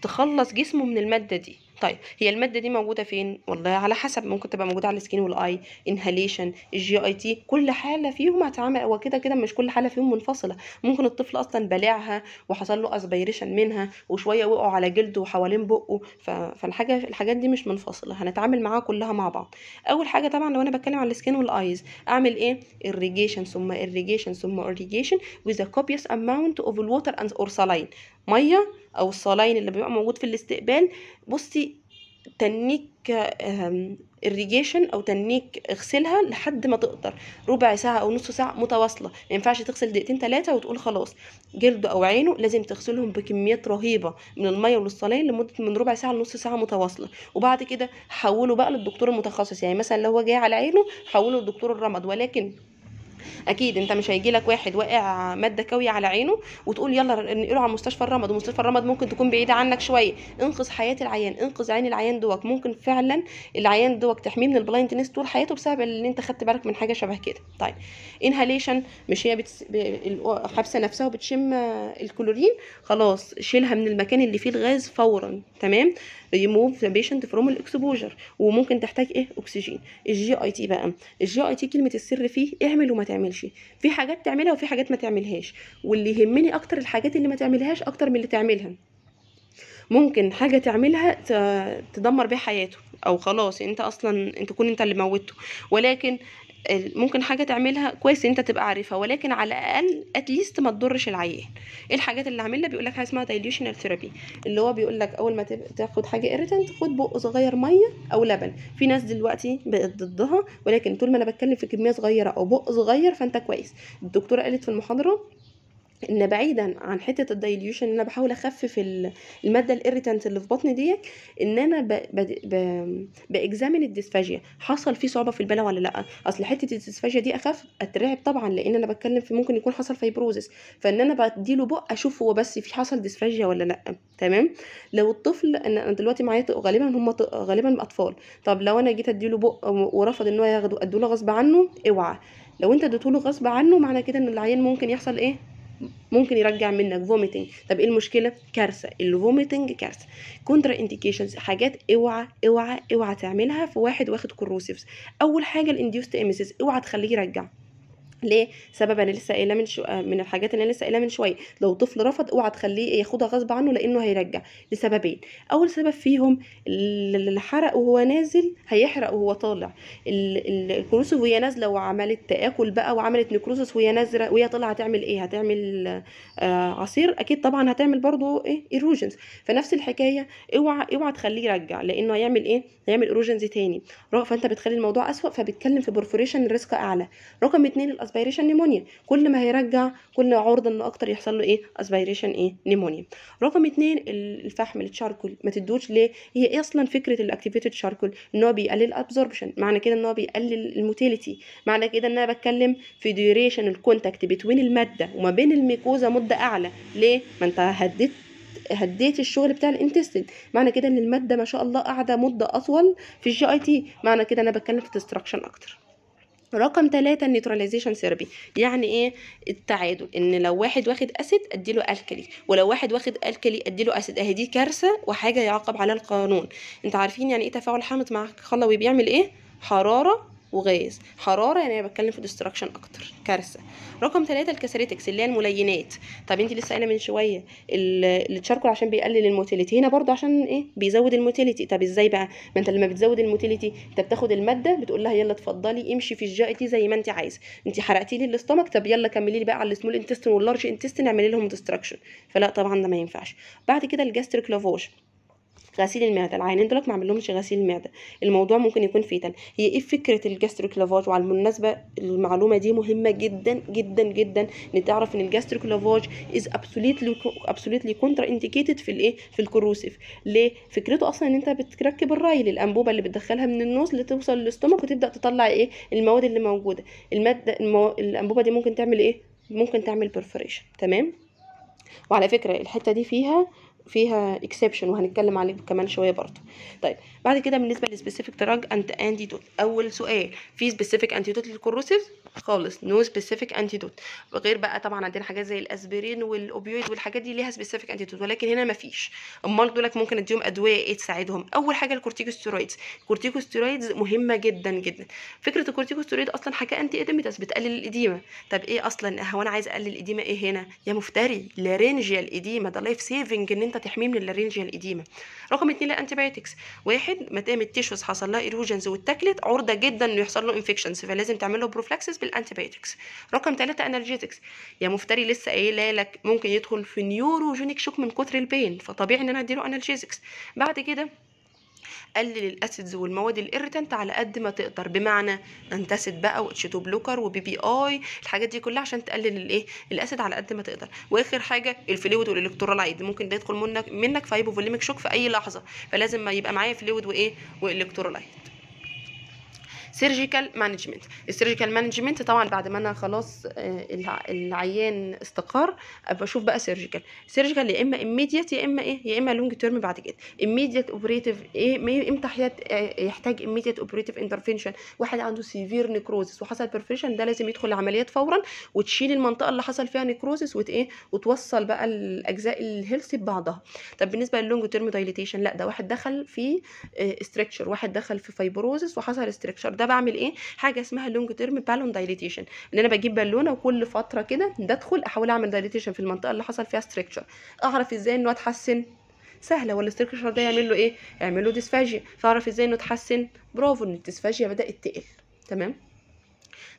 تخلص جسمه من الماده دي طيب هي الماده دي موجوده فين والله على حسب ممكن تبقى موجوده على السكين والاي انهاليشن الجي اي تي كل حاله فيهم هتعامل هو كده كده مش كل حاله فيهم منفصله ممكن الطفل اصلا بلعها وحصل له اسبيريشن منها وشويه وقعوا على جلده وحوالين بقه فالحاجه الحاجات دي مش منفصله هنتعامل معاها كلها مع بعض اول حاجه طبعا لو انا بتكلم على السكين والايز اعمل ايه اريجيشن ثم اريجيشن ثم اريجيشن with a copious amount of water and or saline ميه او الصلاين اللي بيبقى موجود في الاستقبال بصي تنيك اريجيشن او تنيك اغسلها لحد ما تقدر ربع ساعه او نص ساعه متواصله ما ينفعش تغسل دقيقتين ثلاثه وتقول خلاص جلده او عينه لازم تغسلهم بكميات رهيبه من الميه والصلاين لمده من ربع ساعه لنص ساعه متواصله وبعد كده حوله بقى للدكتور المتخصص يعني مثلا لو هو جاي على عينه حوله للدكتور الرمد ولكن اكيد انت مش هيجي لك واحد واقع ماده كاويه على عينه وتقول يلا نقله على مستشفى الرمد ومستشفى الرمد ممكن تكون بعيده عنك شويه انقذ حياه العيان انقذ عين العيان دوك ممكن فعلا العيان دوك تحميه من البلايندنس طول حياته بسبب ان انت خدت بالك من حاجه شبه كده طيب انهاليشن مش هي بتس... ب... الحبسه نفسها وبتشم الكلورين خلاص شيلها من المكان اللي فيه الغاز فورا تمام ريموف ذا بيشنت فروم الاكسبوجر وممكن تحتاج ايه اكسجين الجي اي تي بقى الجي اي تي كلمه السر فيه اعمل وما تعملش في حاجات تعملها وفي حاجات ما تعملهاش واللي يهمني اكتر الحاجات اللي ما تعملهاش اكتر من اللي تعملها ممكن حاجة تعملها تدمر بيها حياته او خلاص انت اصلا انت تكون انت اللي موته ولكن ممكن حاجه تعملها كويس انت تبقى عارفها ولكن على الاقل اتليست ما تضرش العيان ايه الحاجات اللي عاملها بيقول لك حاجه اسمها دايليوشنال ثيرابي اللي هو بيقول لك اول ما تاخد حاجه اريتنت خد بق صغير ميه او لبن في ناس دلوقتي بقت ضدها ولكن طول ما انا بتكلم في كميه صغيره او بق صغير فانت كويس الدكتوره قالت في المحاضره ان بعيدا عن حته الدايليوشن انا بحاول اخفف الماده الاريتنت اللي في بطني ديت ان انا باكزامن الديسفاجيا حصل في صعوبه في البلع ولا لا اصل حته الديسفاجيا دي اخف اترعب طبعا لان انا بتكلم في ممكن يكون حصل فيبروزس فان انا بديله بق اشوف هو بس في حصل ديسفاجيا ولا لا تمام لو الطفل انا دلوقتي معايا غالبا هم غالبا اطفال طب لو انا جيت اديله بق ورفض ان هو ياخده ادوله غصب عنه اوعى لو انت اديتهوله غصب عنه معنى كده ان العيان ممكن يحصل ايه ممكن يرجع منك فوميتنج طب ايه المشكله كارثه الفوميتنج كارثه كونترا انديكيشنز حاجات اوعى اوعى اوعى تعملها في واحد واخد كروسيفز اول حاجه الانديوست ايميسيس اوعى تخليه يرجع ليه سبب انا لسه قايله من شو... آه، من الحاجات اللي انا لسه قايلها من شويه لو طفل رفض اوعى تخليه ياخدها غصب عنه لانه هيرجع لسببين اول سبب فيهم اللي حرق وهو نازل هيحرق وهو طالع الكروس وهي نازله وعملت تاكل بقى وعملت نكروسس وهي نازله وهي طالعه هتعمل ايه هتعمل آه عصير اكيد طبعا هتعمل برضو ايه ايروجنز فنفس الحكايه اوعى اوعى تخليه يرجع لانه هيعمل ايه هيعمل ايروجنز تاني فانت بتخلي الموضوع اسوء فبتكلم في برفوريشن الريسك اعلى رقم اتنين اسبيريشن نيمونيا كل ما هيرجع كل عرضه انه اكتر يحصل له ايه اسبيريشن ايه نيمونيا رقم اتنين الفحم التشاركول ما تدوش ليه هي إيه اصلا فكره الاكتيفيتد شاركول ان هو بيقلل ابزوربشن معنى كده ان هو بيقلل الموتيليتي معنى كده ان انا بتكلم في ديوريشن الكونتاكت بتوين الماده وما بين الميكوزا مده اعلى ليه ما انت هديت هديت الشغل بتاع الانتستين معنى كده ان الماده ما شاء الله قاعده مده اطول في الجي اي تي معنى كده انا بتكلم في ديستراكشن اكتر رقم ثلاثة النيتراليزيشن ثيرابي يعني ايه التعادل ان لو واحد واخد اسيد اديله الكالي ولو واحد واخد ادي اديله اسيد اهي دي كارثه وحاجه يعاقب على القانون انتوا عارفين يعني ايه تفاعل حامض مع خلوي بيعمل ايه حراره وغاز حراره يعني انا بتكلم في ديستراكشن اكتر كارثه رقم ثلاثة الكاثريتكس اللي هي الملينات طب انت لسه قايله من شويه التشاركل عشان بيقلل الموتيليتي هنا برضو عشان ايه بيزود الموتيليتي طب ازاي بقى ما انت لما بتزود الموتيليتي انت بتاخد الماده بتقول لها يلا اتفضلي امشي في الجاي زي ما انت عايزه انت حرقتي لي الاستمك طب يلا كملي لي بقى على السمول انتستين واللارج انتستين اعملي لهم ديستراكشن فلا طبعا ده ما ينفعش بعد كده الجاستريك لافوش غسيل المعده العيانين دول ما عملهمش غسيل المعده الموضوع ممكن يكون فيتال هي ايه فكره الجاستروكلافاج وعلى المناسبه المعلومه دي مهمه جدا جدا جدا ان تعرف ان الجاستروكلافاج از ابسوليتلي ابسوليتلي كونترا انديكيتد في الايه في الكروسيف ليه فكرته اصلا ان انت بتركب الرايل الانبوبه اللي بتدخلها من النوز لتوصل للاستومك وتبدا تطلع ايه المواد اللي موجوده الماده المو... الانبوبه دي ممكن تعمل ايه ممكن تعمل بيرفوريشن تمام وعلى فكره الحته دي فيها فيها اكسبشن وهنتكلم عليه كمان شويه برضه طيب بعد كده بالنسبه للسبيسيفيك دراج انت انتيدوت اول سؤال في سبيسيفيك انتيدوت للكوروسيف خالص نو سبيسيفيك انتيدوت غير بقى طبعا عندنا حاجات زي الاسبرين والاوبيويد والحاجات دي ليها سبيسيفيك انتيدوت ولكن هنا مفيش امال دولك ممكن اديهم ادويه ايه تساعدهم اول حاجه الكورتيكوستيرويدز الكورتيكوستيرويدز مهمه جدا جدا فكره الكورتيكوستيرويد اصلا حاجه انتي اديميتاس بتقلل الاديمه طب ايه اصلا هو انا عايز اقلل الاديمه ايه هنا يا مفتري لارنجيا الاديمه ده لايف سيفنج ان انت تحميه من اللارينجيا القديمه رقم اثنين الانتيبيوتكس واحد ما دام التيشوز حصل لها ايروجنز واتاكلت عرضه جدا انه يحصل له انفكشنز فلازم تعمل له بروفلاكسس بالانتيبيوتكس رقم ثلاثه انرجيتكس يا مفتري لسه قايله لك ممكن يدخل في نيوروجينيك شوك من كتر البين فطبيعي ان انا اديله انرجيتكس بعد كده قلل الاسيدز والمواد الايريتنت على قد ما تقدر بمعنى انتسيد بقى واتشيتو بلوكر وبي بي اي الحاجات دي كلها عشان تقلل الايه الاسيد على قد ما تقدر واخر حاجه الفلويد والالكترولايت ممكن ده يدخل منك منك في هايبوفوليميك شوك في اي لحظه فلازم ما يبقى معايا فلويد وايه والكترولايت سيرجيكال مانجمنت السيرجيكال مانجمنت طبعا بعد ما انا خلاص آه، العيان استقر ابقى اشوف بقى سيرجيكال سيرجيكال يا اما ايميديت يا اما ايه يا اما لونج تيرم بعد كده ايميديت اوبريتيف ايه امتى آه، يحتاج ايميديت اوبريتيف انترفينشن واحد عنده سيفير نيكروزس وحصل بيرفيشن ده لازم يدخل عمليات فورا وتشيل المنطقه اللي حصل فيها نيكروزس وت ايه وتوصل بقى الاجزاء الهيلثي ببعضها طب بالنسبه للونج تيرم دايليتيشن لا ده واحد دخل في استركشر آه، واحد دخل في فايبروزس وحصل استركشر ده بعمل ايه حاجه اسمها لونج تيرم بالون دايليتيشن ان انا بجيب بالونه وكل فتره كده بدخل احاول اعمل دايليتيشن في المنطقه اللي حصل فيها ستريكتشر اعرف ازاي انه اتحسن سهله والاستركشر ده يعمل له ايه يعمل له ديسفاجيا فاعرف ازاي انه اتحسن برافو ان الديسفاجيا بدات تقل تمام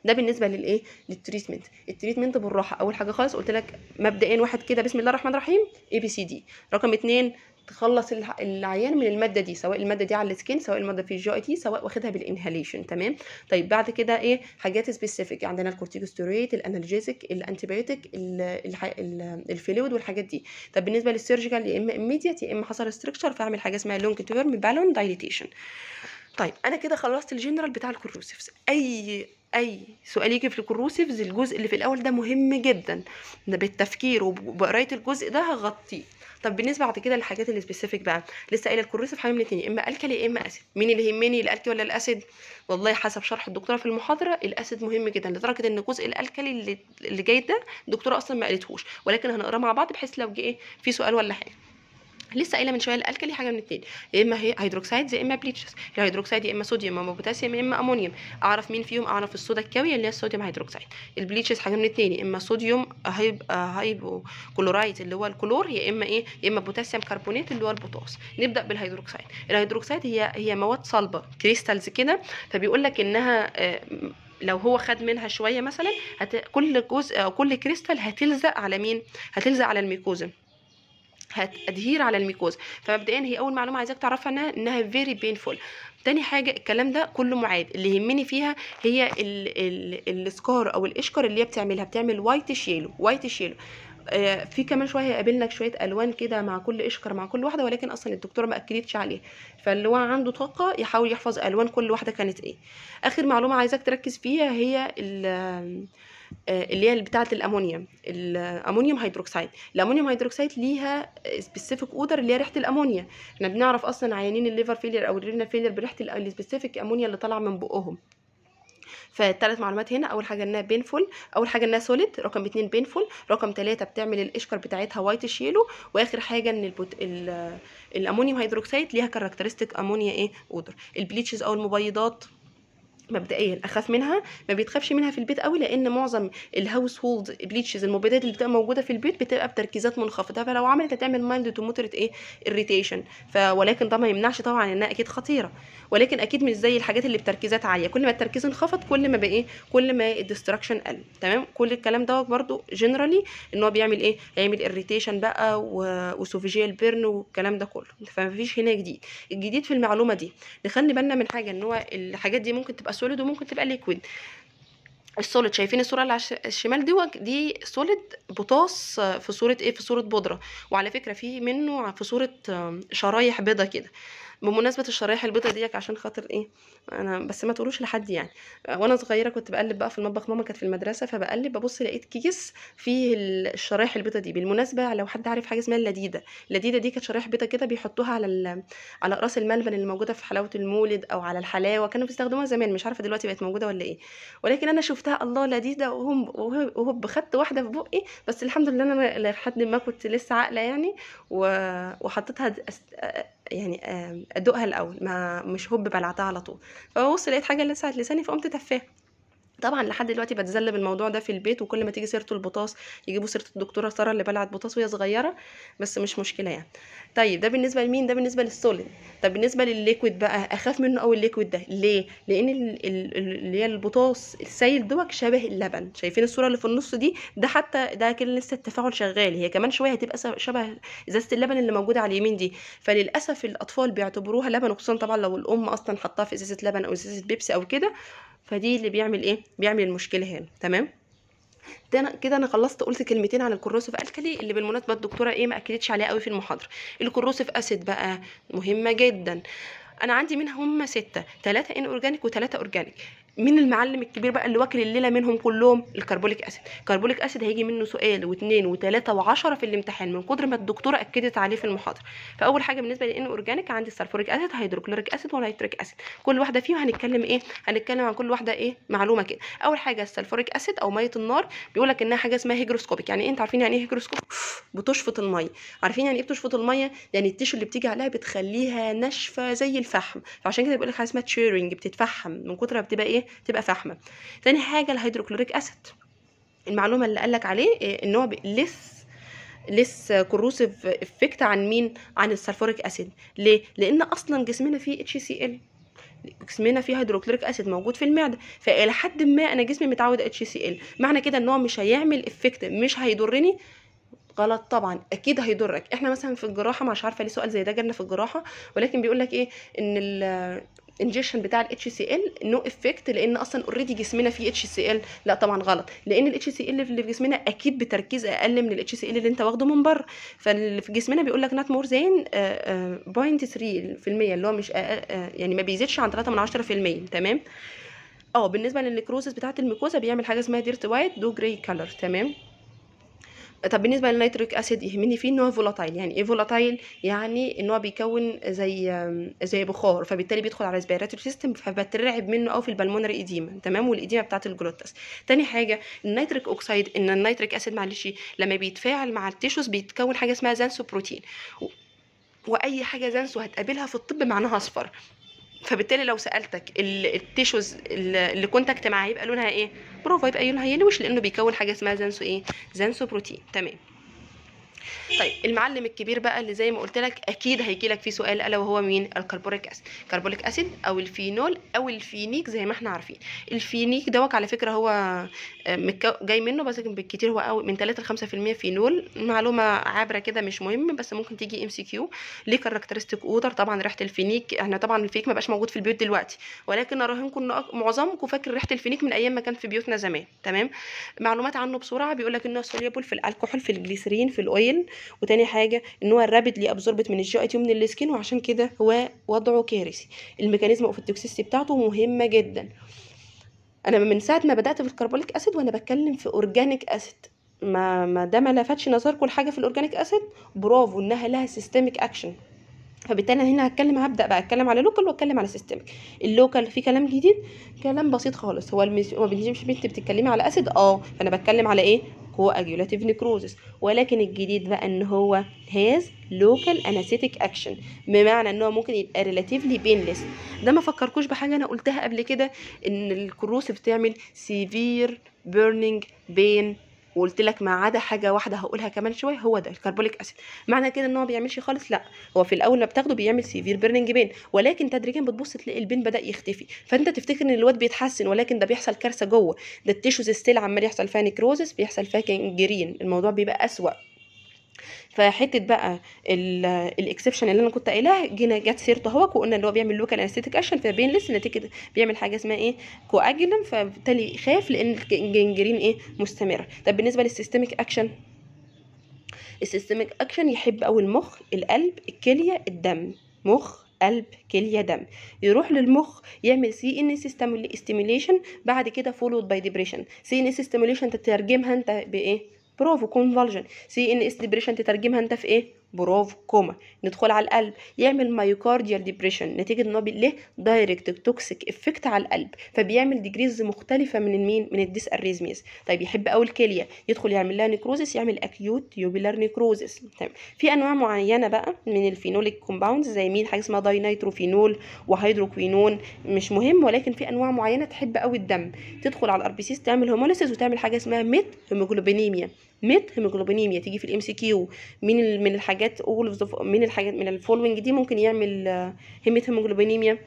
ده بالنسبه للايه للتريتمنت التريتمنت بالراحه اول حاجه خالص قلت لك مبدئيا واحد كده بسم الله الرحمن الرحيم اي بي سي دي رقم اتنين تخلص العيان من الماده دي سواء الماده دي على السكين سواء الماده في الجي اي تي سواء واخدها بالانهاليشن تمام طيب بعد كده ايه حاجات سبيسيفيك عندنا الكورتيكوستيرويد الانالجيزك الانتيبيوتيك الفلويد والحاجات دي طب بالنسبه للسيرجيكال يا اما اميديت يا اما حصل ستراكشر فاعمل حاجه اسمها لونج تيرم بالون دايليتيشن طيب انا كده خلصت الجنرال بتاع الكروسيفز اي اي سؤال يجي في الكروسيفز الجزء اللي في الاول ده مهم جدا بالتفكير وبقرايه الجزء ده هغطيه طب بالنسبه بعد كده للحاجات السبيسيفيك بقى لسه قايله الكوريسيف حامل اتنين يا اما الكلي يا اما اسيد مين اللي يهمني الالكي ولا الاسيد والله حسب شرح الدكتوره في المحاضره الاسيد مهم جدا لدرجه ان جزء الالكلي اللي, جاي ده الدكتوره اصلا ما قالتهوش ولكن هنقراه مع بعض بحيث لو جه ايه في سؤال ولا حاجه لسه قايله من شويه الالكالي حاجه من اتنين يا اما هيدروكسيد يا اما بليتشز الهيدروكسيد يا اما صوديوم يا اما بوتاسيوم يا اما امونيوم اعرف مين فيهم اعرف الصودا الكاويه اللي هي الصوديوم هيدروكسيد البليتشز حاجه من اتنين يا اما صوديوم هيبقى هايبو كلورايد اللي هو الكلور يا اما ايه يا اما بوتاسيوم كربونات اللي هو البوتاس نبدا بالهيدروكسيد الهيدروكسيد هي هي مواد صلبه كريستالز كده فبيقول لك انها آه، لو هو خد منها شويه مثلا هت... كل جزء او كل كريستال هتلزق على مين هتلزق على الميكوزم هتأدهير على الميكوز فمبدئيا هي اول معلومه عايزاك تعرفها انها انها فيري بينفول تاني حاجة الكلام ده كله معاد اللي يهمني فيها هي السكار او الإشكر اللي هي بتعملها بتعمل وايت شيلو وايت شيلو في كمان شويه هيقابلنا شويه الوان كده مع كل اشكر مع كل واحده ولكن اصلا الدكتوره ما اكدتش عليه فاللي هو عنده طاقه يحاول يحفظ الوان كل واحده كانت ايه اخر معلومه عايزاك تركز فيها هي آه، اللي هي بتاعه الامونيوم الامونيوم هيدروكسيد الامونيوم هيدروكسيد ليها سبيسيفيك اودر اللي هي ريحه الامونيا احنا بنعرف اصلا عيانين الليفر فيلير او الرينا فيلير بريحه السبيسيفيك امونيا اللي طالعه من بقهم فالثلاث معلومات هنا اول حاجه انها بينفول اول حاجه انها سوليد رقم اتنين بينفول رقم تلاتة بتعمل القشكر بتاعتها وايت شيلو واخر حاجه ان البوت... الامونيوم هيدروكسيد ليها كاركترستيك امونيا ايه اودر البليتشز او المبيضات مبدئيا اخاف منها ما بيتخافش منها في البيت قوي لان معظم الهاوس هولد بليتشز المبيدات اللي بتبقى موجوده في البيت بتبقى بتركيزات منخفضه فلو عملت هتعمل مايلد تو موتريت ايه اريتيشن ولكن ده ما يمنعش طبعا انها اكيد خطيره ولكن اكيد مش زي الحاجات اللي بتركيزات عاليه كل ما التركيز انخفض كل ما بقى ايه كل ما الدستراكشن قل تمام كل الكلام دوت برده جنرالي ان هو بيعمل ايه هيعمل اريتيشن بقى وسوفيجيال بيرن والكلام ده كله فمفيش هنا جديد الجديد في المعلومه دي نخلي بالنا من حاجه ان هو الحاجات دي ممكن تبقى سوليد وممكن تبقى ليكويد السوليد شايفين الصوره اللي على الشمال دي دي سوليد بطاس في صوره ايه في صوره بودره وعلى فكره في منه في صوره شرايح بيضه كده بمناسبه الشرايح البيضه ديك عشان خاطر ايه انا بس ما تقولوش لحد يعني وانا صغيره كنت بقلب بقى في المطبخ ماما كانت في المدرسه فبقلب ببص لقيت كيس فيه الشرايح البيضه دي بالمناسبه لو حد عارف حاجه اسمها اللديده اللديده دي كانت شرايح بيضه كده بيحطوها على على اقراص الملبن اللي موجوده في حلاوه المولد او على الحلاوه كانوا بيستخدموها زمان مش عارفه دلوقتي بقت موجوده ولا ايه ولكن انا شفتها الله لذيذه وهم وهب خدت واحده في بقي بس الحمد لله انا لحد ما كنت لسه عاقله يعني وحطيتها يعني ادوقها الاول ما مش هوب بلعتها على طول فببص لقيت حاجه لسعت لساني فقمت تفاها طبعا لحد دلوقتي بتذل بالموضوع ده في البيت وكل ما تيجي سيرته البطاس يجيبوا سيره الدكتوره ساره اللي بلعت بطاس وهي صغيره بس مش مشكله يعني طيب ده بالنسبه لمين ده بالنسبه للسوليد طب بالنسبه للليكويد بقى اخاف منه قوي الليكويد ده ليه لان اللي هي البطاس السائل دوك شبه اللبن شايفين الصوره اللي في النص دي ده حتى ده كده لسه التفاعل شغال هي كمان شويه هتبقى شبه ازازه اللبن اللي موجوده على اليمين دي فللاسف الاطفال بيعتبروها لبن وخصوصا طبعا لو الام اصلا حطاها في ازازه لبن او ازازه بيبسي او كده فدي اللي بيعمل ايه بيعمل المشكله هنا تمام ده كده انا خلصت قلت كلمتين عن الكروسيف الكلي اللي بالمناسبه الدكتوره ايه ما اكدتش عليها قوي في المحاضره الكروسيف اسيد بقى مهمه جدا انا عندي منها هم سته ثلاثه ان اورجانيك وثلاثه اورجانيك مين المعلم الكبير بقى اللي واكل الليله منهم كلهم الكربوليك اسيد الكربوليك اسيد هيجي منه سؤال واثنين وثلاثه وعشرة في الامتحان من قدر ما الدكتوره اكدت عليه في المحاضره فاول حاجه بالنسبه للان اورجانيك عندي السلفوريك اسيد هيدروكلوريك اسيد ونيتريك اسيد كل واحده فيهم هنتكلم ايه هنتكلم عن كل واحده ايه معلومه كده اول حاجه السلفوريك اسيد او ميه النار بيقول لك انها حاجه اسمها هيجروسكوبيك يعني إيه؟ انت عارفين يعني ايه هيجروسكوب بتشفط الميه عارفين يعني ايه بتشفط الميه يعني التيشو اللي بتيجي عليها بتخليها ناشفه زي الفحم فعشان كده بيقول لك حاجه اسمها تشيرنج بتتفحم من كتر ما بتبقى ايه تبقى فحمه تاني حاجه الهيدروكلوريك اسيد المعلومه اللي قالك عليه آه، ان هو لس لس كروسيف افكت عن مين عن السلفوريك اسيد ليه لان اصلا جسمنا فيه اتش سي ال جسمنا فيه هيدروكلوريك اسيد موجود في المعده فالى حد ما انا جسمي متعود اتش سي ال معنى كده ان هو مش هيعمل افكت مش هيضرني غلط طبعا اكيد هيضرك احنا مثلا في الجراحه مش عارفه ليه سؤال زي ده جالنا في الجراحه ولكن بيقول لك ايه ان الانجكشن بتاع الاتش سي ال نو افكت لان اصلا اوريدي جسمنا فيه اتش سي ال لا طبعا غلط لان الاتش سي ال اللي في جسمنا اكيد بتركيز اقل من الاتش سي ال اللي انت واخده من بره فاللي في جسمنا بيقول لك نات مور زين 0.3% اللي هو مش آه، آه، آه، يعني ما بيزيدش عن 3 من 10% تمام اه بالنسبه للنكروزس بتاعه الميكوزا بيعمل حاجه اسمها ديرت وايت دو جراي كلر تمام طب بالنسبه للنيتريك اسيد يهمني فيه ان هو فولاتايل يعني ايه فولاتايل يعني ان هو بيكون زي زي بخار فبالتالي بيدخل على الريسبيراتوري سيستم فبترعب منه او في البلمونري ايديما تمام والإيديما بتاعه الجلوتس تاني حاجه النيتريك اوكسيد ان النيتريك اسيد معلش لما بيتفاعل مع التيشوز بيتكون حاجه اسمها زانسو بروتين واي حاجه زانسو هتقابلها في الطب معناها اصفر فبالتالي لو سالتك التيشوز اللي كنت اجتماعي هيبقى لونها ايه؟ بروفا يبقى لونها يلوش لانه بيكون حاجه اسمها زنسو ايه؟ زنسو بروتين تمام طيب المعلم الكبير بقى اللي زي ما قلت لك اكيد هيجي لك فيه سؤال الا وهو مين الكربونيك اسيد كربونيك اسيد او الفينول او الفينيك زي ما احنا عارفين الفينيك دوت على فكره هو آه، جاي منه بس بالكتير هو من 3 ل 5% فينول معلومه عابره كده مش مهم بس ممكن تيجي ام سي كيو ليه كاركترستيك اودر طبعا ريحه الفينيك احنا طبعا الفينيك ما بقاش موجود في البيوت دلوقتي ولكن اراهنكم ان معظمكم فاكر ريحه الفينيك من ايام ما كان في بيوتنا زمان تمام معلومات عنه بسرعه بيقول لك انه سوليبل في الكحول في الجليسرين في الاويل السكين وتاني حاجه ان هو رابيدلي ابزوربت من الجي اي تي ومن السكين وعشان كده هو وضعه كارثي الميكانيزم اوف التوكسيستي بتاعته مهمه جدا انا من ساعه ما بدات في الكربوليك اسيد وانا بتكلم في اورجانيك اسيد ما ما ده ما لفتش نظركم لحاجه في الاورجانيك اسيد برافو انها لها سيستميك اكشن فبالتالي هنا هتكلم هبدا بقى اتكلم على لوكال واتكلم على سيستميك اللوكال في كلام جديد كلام بسيط خالص هو ما هو بنت بتتكلمي على اسيد اه فانا بتكلم على ايه هو اجيولاتيف necrosis ولكن الجديد بقى ان هو هاز لوكال انستيك اكشن بمعنى ان هو ممكن يبقى ريلاتيفلي بينلس ده ما فكركوش بحاجه انا قلتها قبل كده ان الكروس بتعمل سيفير بيرنينج بين وقلت لك ما عدا حاجه واحده هقولها كمان شويه هو ده الكربوليك اسيد معنى كده ان هو بيعملش خالص لا هو في الاول ما بتاخده بيعمل سيفير بيرنينج بين ولكن تدريجيا بتبص تلاقي البين بدا يختفي فانت تفتكر ان الواد بيتحسن ولكن ده بيحصل كارثه جوه ده التيشوز ستيل عمال يحصل فيها نكروزس بيحصل فيها جرين الموضوع بيبقى اسوأ فحته بقى الاكسبشن اللي انا كنت قايلاها جينا جت سيرته اهوت وقلنا ان هو بيعمل لوكال انستيتيك اكشن لسه نتيجه بيعمل حاجه اسمها ايه كواجلم فبالتالي خاف لان الجنجرين ايه مستمره طب بالنسبه للسيستميك اكشن السيستميك اكشن يحب قوي المخ القلب الكليه الدم مخ قلب كليه دم يروح للمخ يعمل سي ان اس ستيميوليشن بعد كده فولود باي ديبريشن سي ان اس ستيميوليشن تترجمها انت بايه برافو كونفالجن سي ان اس ديبريشن تترجمها انت في ايه برافو كوما ندخل على القلب يعمل مايوكارديال ديبريشن نتيجه ان هو ليه دايركت توكسيك افكت على القلب فبيعمل ديجريز مختلفه من المين من الديس اريزميز طيب يحب قوي الكليه يدخل يعمل لها نيكروزس يعمل اكيوت يوبيلار نيكروزس تمام في انواع معينه بقى من الفينوليك كومباوندز زي مين حاجه اسمها داينيتروفينول وهيدروكوينون مش مهم ولكن في انواع معينه تحب قوي الدم تدخل على الار بي سي تعمل هيموليسيس وتعمل حاجه اسمها ميت هيموجلوبينيميا ميت هيموجلوبينيميا تيجي في الام سي كيو من من الحاجات من الحاجات من الفولوينج دي ممكن يعمل هيميت آه، هيموجلوبينيميا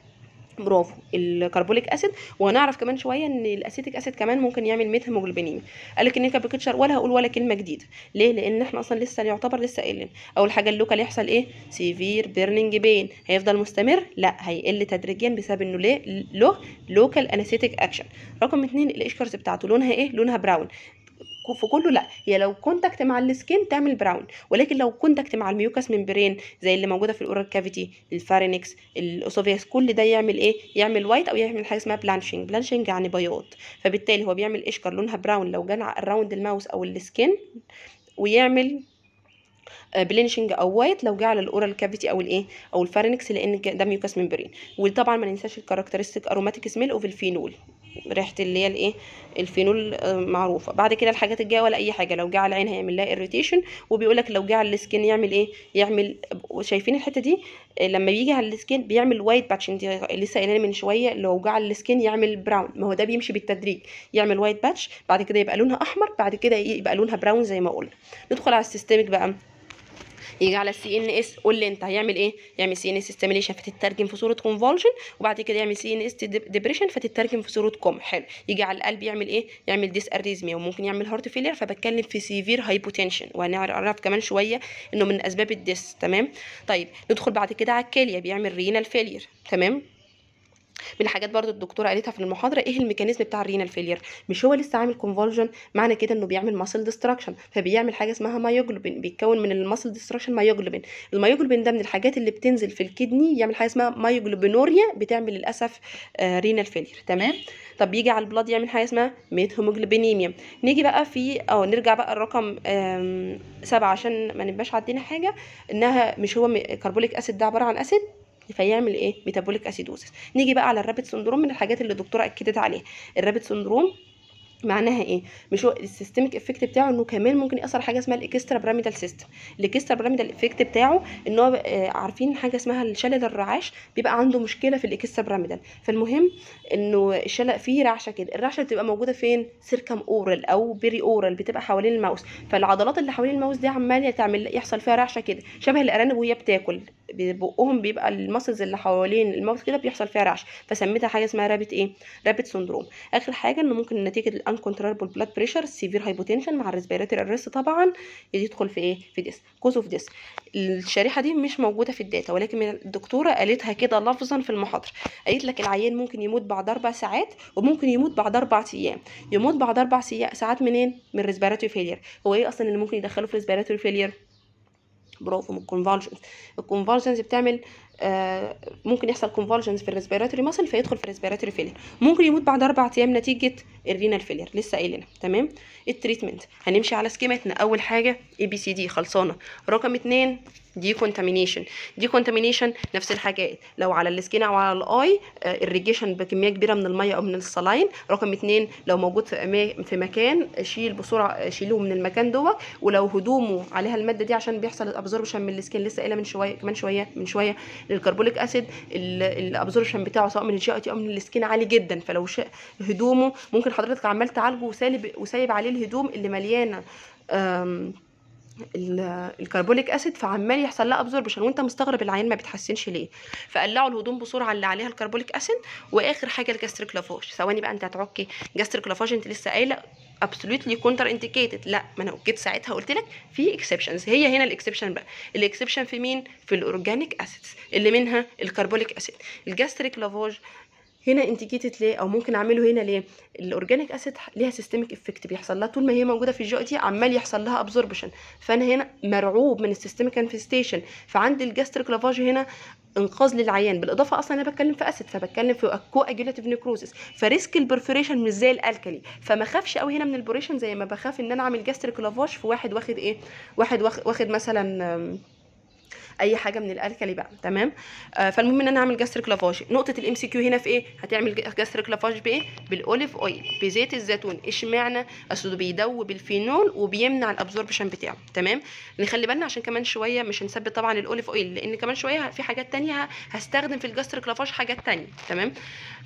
برافو الكربوليك اسيد وهنعرف كمان شويه ان الاسيتيك اسيد كمان ممكن يعمل ميت هيموجلوبينيميا قال لك ان كابيكتشر ولا هقول ولا كلمه جديده ليه لان احنا اصلا لسه يعتبر لسه قايلين اول حاجه اللوكال يحصل ايه سيفير بيرنينج بين هيفضل مستمر لا هيقل تدريجيا بسبب انه ليه له لوكال انستيك اكشن رقم 2 الاشكرز بتاعته لونها ايه لونها براون في كله لا هي لو كونتاكت مع السكين تعمل براون ولكن لو كونتاكت مع الميوكاس ممبرين زي اللي موجوده في الاورال كافيتي الفارينكس الاوسوفياس كل ده يعمل ايه يعمل وايت او يعمل حاجه اسمها بلانشنج بلانشنج يعني بياض فبالتالي هو بيعمل إيه؟ اشكر لونها براون لو جانا الراوند الماوس او السكين ويعمل بلينشنج او وايت لو جه على الاورال كافيتي او الايه او الفارنكس لان ده ميوكاس ممبرين وطبعا ما ننساش الكاركترستيك اروماتيك سميل اوف الفينول ريحه اللي هي الايه الفينول آه، معروفه بعد كده الحاجات الجايه ولا اي حاجه لو جه على العين هيعمل لها اريتيشن وبيقول لك لو جه على السكين يعمل ايه يعمل شايفين الحته دي آه، لما بيجي على السكين بيعمل وايت باتش انت لسه قايله من شويه لو جه على السكين يعمل براون ما هو ده بيمشي بالتدريج يعمل وايت باتش بعد كده يبقى لونها احمر بعد كده يبقى لونها براون زي ما قلنا ندخل على السيستمك بقى يجي على السي ان اس قول لي انت هيعمل ايه يعمل سي ان اس ستيميليشن فتترجم في صوره كونفولجن وبعد كده يعمل سي ان اس ديبريشن فتترجم في صوره كوم حلو يجي على القلب يعمل ايه يعمل ديس اريزميا وممكن يعمل هارت فيلير فبتكلم في سيفير هايبوتنشن وهنعرف كمان شويه انه من اسباب الديس تمام طيب ندخل بعد كده على الكليه بيعمل رينال فيلير تمام من الحاجات برضو الدكتوره قالتها في المحاضره ايه الميكانيزم بتاع الرينال فيلير مش هو لسه عامل كونفولجن معنى كده انه بيعمل ماسل ديستراكشن فبيعمل حاجه اسمها مايوجلوبين بيتكون من الماسل ديستراكشن مايوجلوبين المايوجلوبين ده من الحاجات اللي بتنزل في الكدني يعمل حاجه اسمها مايوجلوبينوريا بتعمل للاسف رينال آه، فيلير تمام طب بيجي على البلاد يعمل حاجه اسمها ميت هيموجلوبينيميا نيجي بقى في اه نرجع بقى الرقم سبعة عشان ما نبقاش عدينا حاجه انها مش هو كربوليك اسيد ده عباره عن اسيد فيعمل ايه ميتابوليك اسيدوزس نيجي بقى على الرابت سندروم من الحاجات اللي الدكتوره اكدت عليها الرابت سندروم معناها ايه مش هو السيستميك افكت بتاعه انه كمان ممكن ياثر حاجه اسمها الاكسترا بيراميدال سيستم الاكسترا بيراميدال افكت بتاعه ان هو آه، عارفين حاجه اسمها الشلل الرعاش بيبقى عنده مشكله في الاكسترا بيراميدال فالمهم انه الشلل فيه رعشه كده الرعشه بتبقى موجوده فين سيركم اورال او بيري اورال بتبقى حوالين الماوس فالعضلات اللي حوالين الماوس دي عماله تعمل يحصل فيها رعشه كده شبه الارانب وهي بتاكل بقهم بيبقى الماسلز اللي حوالين الماوس كده بيحصل فيها رعشه فسميتها حاجه اسمها رابت ايه رابت سندروم اخر حاجه انه ممكن نتيجه uncontrollable blood pressure severe hypotension مع الريسبيراتوري arrest طبعا يدخل في ايه في ديس كوز اوف ديس الشريحه دي مش موجوده في الداتا ولكن الدكتوره قالتها كده لفظا في المحاضره قالت لك العيان ممكن يموت بعد اربع ساعات وممكن يموت بعد اربع ايام يموت بعد اربع ساعات منين من الريسبيراتوري فيلير هو ايه اصلا اللي ممكن يدخله في الريسبيراتوري فيلير برافو من الكونفالجنس الكونفالجنس بتعمل آه، ممكن يحصل كونفولجنز في الريسبيراتوري ماسل فيدخل في الريسبيراتوري فيلر ممكن يموت بعد اربع ايام نتيجه الرينال فيلر لسه قايلنا تمام التريتمنت هنمشي على سكيمتنا اول حاجه اي بي سي دي خلصانه رقم اتنين دي كونتامينيشن دي كونتامينيشن نفس الحاجات لو على السكين او على الاي الريجيشن آه، بكميه كبيره من الميه او من الصلاين رقم اتنين لو موجود في مكان شيل بسرعه آه، شيله من المكان دوت ولو هدومه عليها الماده دي عشان بيحصل الابزوربشن من السكين لسه قايله من شويه كمان شويه من شويه للكربوليك اسيد الابزوربشن بتاعه سواء من الجي او من السكين عالي جدا فلو هدومه ممكن حضرتك عمال تعالجه وسالب وسايب عليه الهدوم اللي مليانه الكربوليك اسيد فعمال يحصل لها ابزوربشن وانت مستغرب العيان ما بيتحسنش ليه فقلعوا الهدوم بسرعه اللي عليها الكربوليك اسيد واخر حاجه الجاستريك لافاج ثواني بقى انت هتعكي جاستريك لافاج انت لسه قايله ابسولوتلي كونتر انديكيتد لا ما انا جيت ساعتها قلت لك في اكسبشنز هي هنا الاكسبشن بقى الاكسبشن في مين في الاورجانيك اسيدز اللي منها الكربوليك اسيد الجاستريك لافاج هنا انتجيتد ليه او ممكن اعمله هنا ليه الاورجانيك اسيد ليها سيستميك افكت بيحصل لها طول ما هي موجوده في الجو دي عمال يحصل لها ابزوربشن فانا هنا مرعوب من السيستميك انفستيشن فعندي الجاستريك لافاج هنا انقاذ للعيان بالاضافه اصلا انا بتكلم في اسيد فبتكلم في كو اجيلاتيف نيكروزس فريسك البرفوريشن مش زي الالكلي فما اخافش قوي هنا من البوريشن زي ما بخاف ان انا اعمل جاستريك لافاج في واحد واخد ايه واحد واخد مثلا اي حاجه من الالكالي بقى تمام آه فالمهم ان انا اعمل جاستريك لافاج نقطه الام سي كيو هنا في ايه هتعمل جاستريك لافاج بايه بالاوليف اويل بزيت الزيتون اشمعنى اسود بيدوب الفينول وبيمنع الابزوربشن بتاعه تمام نخلي بالنا عشان كمان شويه مش هنثبت طبعا الاوليف اويل لان كمان شويه في حاجات ثانيه هستخدم في الجاستريك لافاج حاجات ثانيه تمام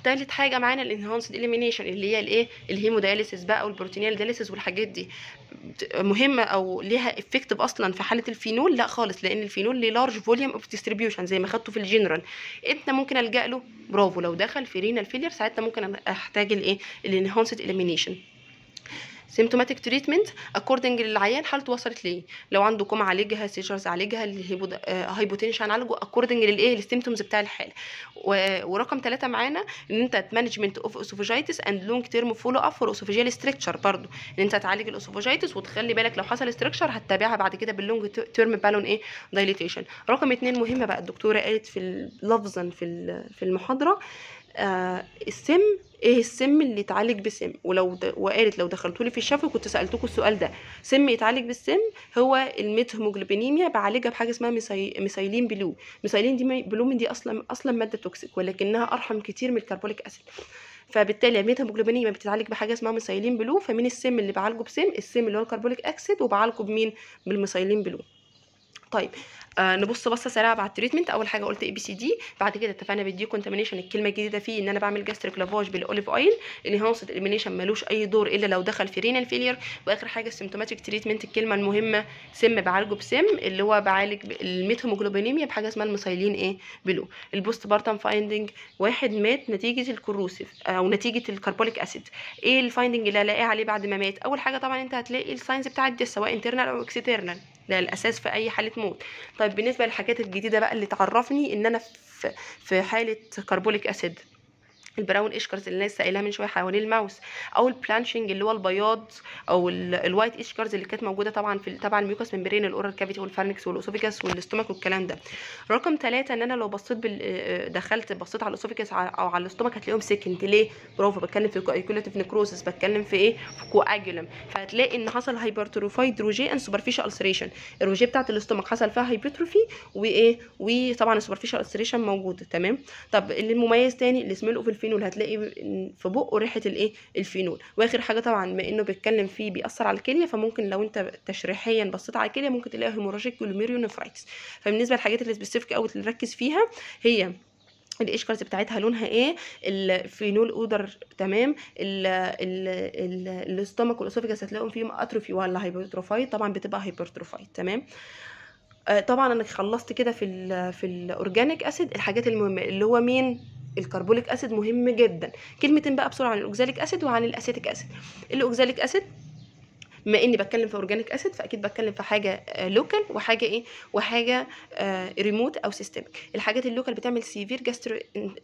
ثالث حاجه معانا الانهانسد اليمينيشن اللي هي الايه الهيموداياليسيس بقى والبروتينيال داليسيس والحاجات دي مهمه او ليها افكتيف اصلا في حاله الفينول لا خالص لان الفينول ليه لارج فوليوم اوف ديستريبيوشن زي ما خدته في الجنرال امتى ممكن الجا له برافو لو دخل في رينال فيلير ساعتها ممكن احتاج الايه الانهانسد اليمينيشن سيمتوماتيك تريتمنت اكوردنج للعيان حالته وصلت ليه لو عنده كوم عالجها سيجرز عالجها الهايبوتنشن عالجه اكوردنج للايه للسيمتومز بتاع الحاله ورقم ثلاثة معانا ان انت مانجمنت اوف اسوفاجيتس اند لونج تيرم فولو اب فور اسوفاجيال ستريكتشر برضو ان انت تعالج الاسوفاجيتس وتخلي بالك لو حصل ستريكتشر هتتابعها بعد كده باللونج تيرم بالون ايه دايليتيشن رقم اثنين مهمه بقى الدكتوره قالت في لفظا في في المحاضره آه السم ايه السم اللي يتعالج بسم ولو د... وقالت لو دخلتولي في الشفوي كنت سالتكم السؤال ده سم يتعالج بالسم هو الميتهيموجلوبينيميا بعالجها بحاجه اسمها مسي... بلو مسيلين دي من دي اصلا اصلا ماده توكسيك ولكنها ارحم كتير من الكربوليك اسيد فبالتالي الميتهيموجلوبينيميا بتتعالج بحاجه اسمها مسيلين بلو فمين السم اللي بعالجه بسم السم اللي هو الكربوليك اسيد وبعالجه بمين بالمسيلين بلو طيب آه، نبص بصه سريعه بعد التريتمنت اول حاجه قلت اي بي سي دي بعد كده اتفقنا بالدي كونتامينيشن الكلمه الجديده فيه ان انا بعمل جاستريك لافاج بالاوليف اويل انهانس اليمينيشن ملوش اي دور الا لو دخل في رينال فيلير واخر حاجه السيمتوماتيك تريتمنت الكلمه المهمه سم بعالجه بسم اللي هو بعالج الميثوموجلوبينيميا بحاجه اسمها الميثايلين ايه بلو البوست بارتم فايندنج واحد مات نتيجه الكروسيف او آه، نتيجه الكربوليك اسيد ايه الفايندنج اللي هلاقيه عليه بعد ما مات اول حاجه طبعا انت هتلاقي الساينز بتاعت دي سواء انترنال او اكسترنال ده الاساس في اي حاله موت طيب بالنسبه للحاجات الجديده بقى اللي تعرفني ان انا في حاله كربوليك اسيد البراون اشكرز اللي الناس قايلاها من شويه حوالين الماوس او البلانشنج اللي هو البياض او الوايت اشكرز اللي كانت موجوده طبعا في تبع الميوكس ممبرين الاورال كافيتي والفارنكس والاسوفيكس والاستومك والكلام ده رقم ثلاثة ان انا لو بصيت بال... دخلت بصيت على الاسوفيكس او على الاستومك هتلاقيهم سكند ليه برافو بتكلم في ايكوليتيف نكروسس بتكلم في ايه في كواجولم فهتلاقي ان حصل هايبرتروفايد روجي اند سوبرفيشال السريشن الروجي بتاعت الاستومك حصل فيها هايبرتروفي وايه وطبعا السوبرفيشال السريشن موجوده تمام طب اللي المميز تاني اللي اسمه الفينول هتلاقي في بقه ريحه الايه الفينول واخر حاجه طبعا بما انه بيتكلم فيه بيأثر على الكليه فممكن لو انت تشريحيا بصيت على الكليه ممكن تلاقي هيموراجيك جلوميريونفرايتس فبالنسبه للحاجات اللي سبيسيفيك قوي اللي نركز فيها هي الاشكالز بتاعتها لونها ايه الفينول اودر تمام الاستومك والاسوفجاس هتلاقيهم فيهم اتروفي ولا هايبرتروفايت طبعا بتبقى هايبرتروفايت تمام آه، طبعا انا خلصت كده في الـ في الاورجانيك اسيد الحاجات المهمه اللي هو مين الكربوليك اسيد مهم جدا كلمتين بقى بسرعه عن الاوكزاليك اسيد وعن الاسيتيك اسيد الاوكزاليك اسيد بما اني بتكلم في اورجانيك اسيد فاكيد بتكلم في حاجه لوكال آه، وحاجه ايه وحاجه ريموت آه، او سيستميك الحاجات اللوكال بتعمل سيفير جاسترو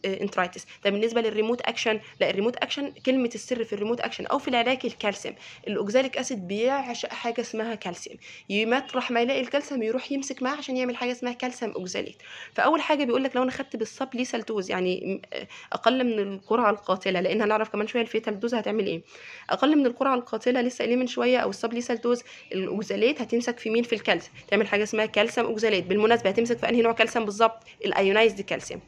انترايتس ده بالنسبه للريموت اكشن لا الريموت اكشن كلمه السر في الريموت اكشن او في العلاج الكالسيوم الاوكزاليك اسيد بيعشق حاجه اسمها كالسيوم يمطرح ما يلاقي الكالسيوم يروح يمسك معاه عشان يعمل حاجه اسمها كالسيوم اوكزاليت فاول حاجه بيقول لك لو انا خدت بالصب ليسالتوز يعني آه، اقل من القرعه القاتله لان هنعرف كمان شويه الفيتال دوز هتعمل ايه اقل من القرعه القاتله لسه قايلين من شويه او والسبليسالتوز الاوكزاليت هتمسك في مين في الكالسيوم تعمل حاجه اسمها كالسيوم اوكزاليت بالمناسبه هتمسك في انهي نوع كالسيوم بالظبط الايونايزد كالسيوم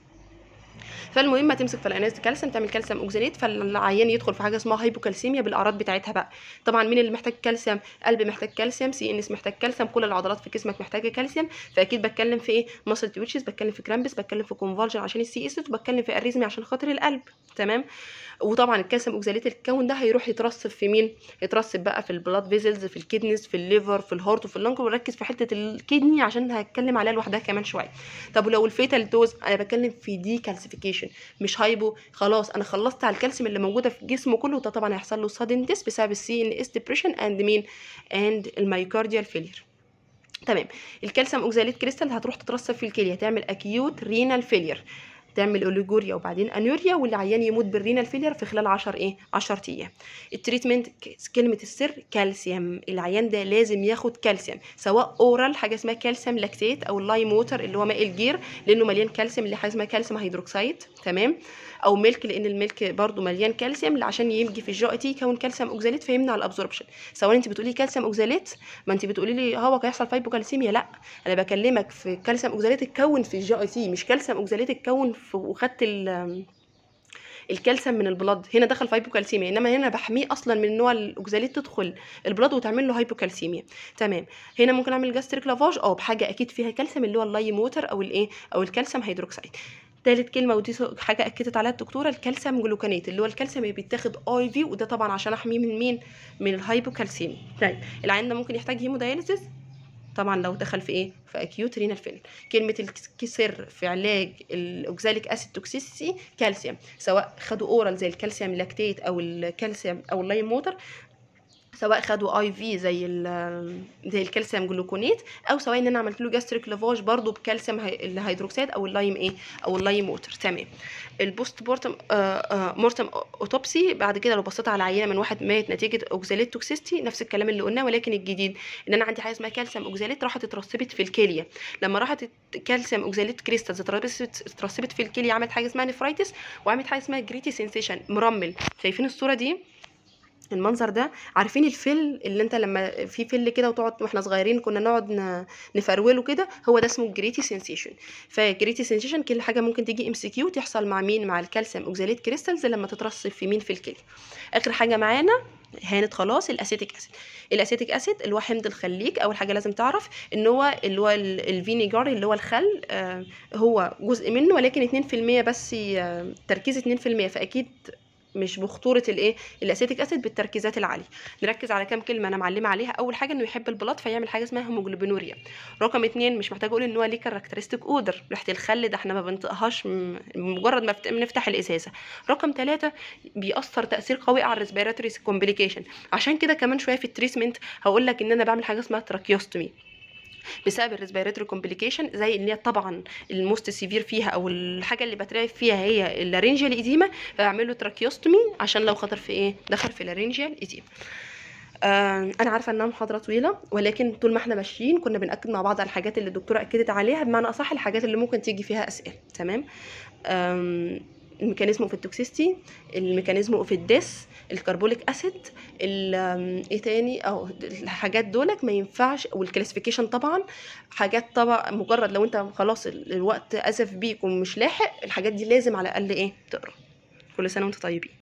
فالمهم تمسك في الاناس كالسيوم تعمل كالسيوم اوكساليت فالعيان يدخل في حاجه اسمها هايبوكالسيميا بالاعراض بتاعتها بقى طبعا مين اللي محتاج كالسيوم قلب محتاج كالسيوم سي ان اس محتاج كالسيوم كل العضلات في جسمك محتاجه كالسيوم فاكيد بتكلم في ايه ماسل تويتشز بتكلم في كرامبس بتكلم في كونفولجن عشان السي اس وبتكلم في اريزمي عشان خاطر القلب تمام وطبعا الكالسيوم اوكساليت الكون ده هيروح يترسب في مين يترسب بقى في البلاد فيزلز في الكدنز في الليفر في الهارت وفي اللنج وركز في حته الكدني عشان هتكلم عليها لوحدها كمان شويه طب ولو الفيتال دوز انا بتكلم في دي كالسيفيكيشن ديهايدريشن مش هايبو خلاص انا خلصت على الكالسيوم اللي موجوده في جسمه كله وده طبعا هيحصل له سادن ديس بسبب السي ان اس ديبريشن اند مين اند الميوكارديال فيلير تمام الكالسيوم اوكزاليت كريستال هتروح تترسب في الكليه تعمل اكيوت رينال فيلير تعمل اوليجوريا وبعدين انوريا واللي عيان يموت بالرينال فيلير في خلال 10 ايه 10 ايام التريتمنت كلمه السر كالسيوم العيان ده لازم ياخد كالسيوم سواء اورال حاجه اسمها كالسيوم لاكتيت او اللايم ووتر اللي هو ماء الجير لانه مليان كالسيوم اللي حاجه اسمها كالسيوم هيدروكسيد تمام او ملك لان الملك برضو مليان كالسيوم عشان يمجي في تي يكون كالسيوم اوكزاليت فيمنع الابزوربشن سواء انت بتقولي كالسيوم اوكزاليت ما انت بتقولي لي هو هيحصل فايبوكالسيميا لا انا بكلمك في كالسيوم اوكزاليت اتكون في تي مش كالسيوم اوكزاليت اتكون في وخدت الكالسيوم من البلد هنا دخل في هايبوكالسيميا انما هنا بحميه اصلا من نوع الاوكزاليت تدخل البلد وتعمل له هايبوكالسيميا تمام هنا ممكن اعمل جاستريك لافاج اه بحاجه اكيد فيها كالسيوم اللي هو اللاي موتر او الايه او الكالسيوم هيدروكسيد تالت كلمه ودي حاجه اكدت عليها الدكتوره الكالسيوم جلوكانيت اللي هو الكالسيوم اللي بيتاخد اي في وده طبعا عشان احميه من مين من الهايبوكالسيم طيب العين ده ممكن يحتاج هيموداياليسيس طبعا لو دخل في ايه في اكيوت رينال فيل كلمه الكسر في علاج الاوكزاليك اسيد توكسيسي كالسيوم سواء خدوا اورال زي الكالسيوم لاكتيت او الكالسيوم او اللايم ووتر سواء خدوا اي في زي زي الكالسيوم جلوكونيت او سواء ان انا عملت له جاستريك لافاج برضو بكالسيوم الهيدروكسيد او اللايم ايه او اللايم ووتر تمام البوست بورتم مورتم اوتوبسي بعد كده لو بصيت على عينه من واحد مات نتيجه اوكزاليت توكسيستي نفس الكلام اللي قلناه ولكن الجديد ان انا عندي حاجه اسمها كالسيوم اوكزاليت راحت اترسبت في الكليه لما راحت كالسيوم اوكزاليت كريستالز اترسبت في الكليه عملت حاجه اسمها نفرايتس وعملت حاجه اسمها جريتي سنسيشن مرمل شايفين الصوره دي المنظر ده عارفين الفل اللي انت لما في فل كده وتقعد واحنا صغيرين كنا نقعد نفروله كده هو ده اسمه جريتي سنسيشن فجريتي سنسيشن كل حاجه ممكن تيجي ام سي كيو تحصل مع مين مع الكالسيوم اوكزاليت كريستالز لما تترصف في مين في الكلى اخر حاجه معانا هانت خلاص الاسيتيك اسيد الاسيتيك اسيد اللي هو حمض الخليك اول حاجه لازم تعرف ان هو اللي هو الفينيجار اللي هو الخل آه هو جزء منه ولكن 2% بس آه، تركيز 2% فاكيد مش بخطوره الايه الاسيتيك اسيد بالتركيزات العاليه نركز على كام كلمه انا معلمه عليها اول حاجه انه يحب البلاط فيعمل حاجه اسمها هيموجلوبينوريا رقم اتنين مش محتاج اقول ان هو ليه كاركترستيك اودر ريحه الخل ده احنا ما بنطقهاش مجرد ما بنفتح الازازه رقم ثلاثة بيأثر تاثير قوي على الريسبيراتوري كومبليكيشن عشان كده كمان شويه في التريسمنت هقول لك ان انا بعمل حاجه اسمها تراكيوستومي بسبب الريسبيراتوري كومبليكيشن زي ان هي طبعا الموست سيفير فيها او الحاجه اللي بترعب فيها هي اللارينجيال ايديما فاعمل له تراكيوستومي عشان لو خطر في ايه دخل في اللارينجيال ايديما انا عارفه انها محاضره طويله ولكن طول ما احنا ماشيين كنا بناكد مع بعض على الحاجات اللي الدكتوره اكدت عليها بمعنى اصح الحاجات اللي ممكن تيجي فيها اسئله تمام الميكانيزم اوف التوكسيستي الميكانيزم اوف الديس الكربوليك اسيد ايه تاني او الحاجات دولك ما ينفعش والكلاسيفيكيشن طبعا حاجات طبعا مجرد لو انت خلاص الوقت اسف بيك ومش لاحق الحاجات دي لازم على الاقل ايه تقرا كل سنه وانت طيبين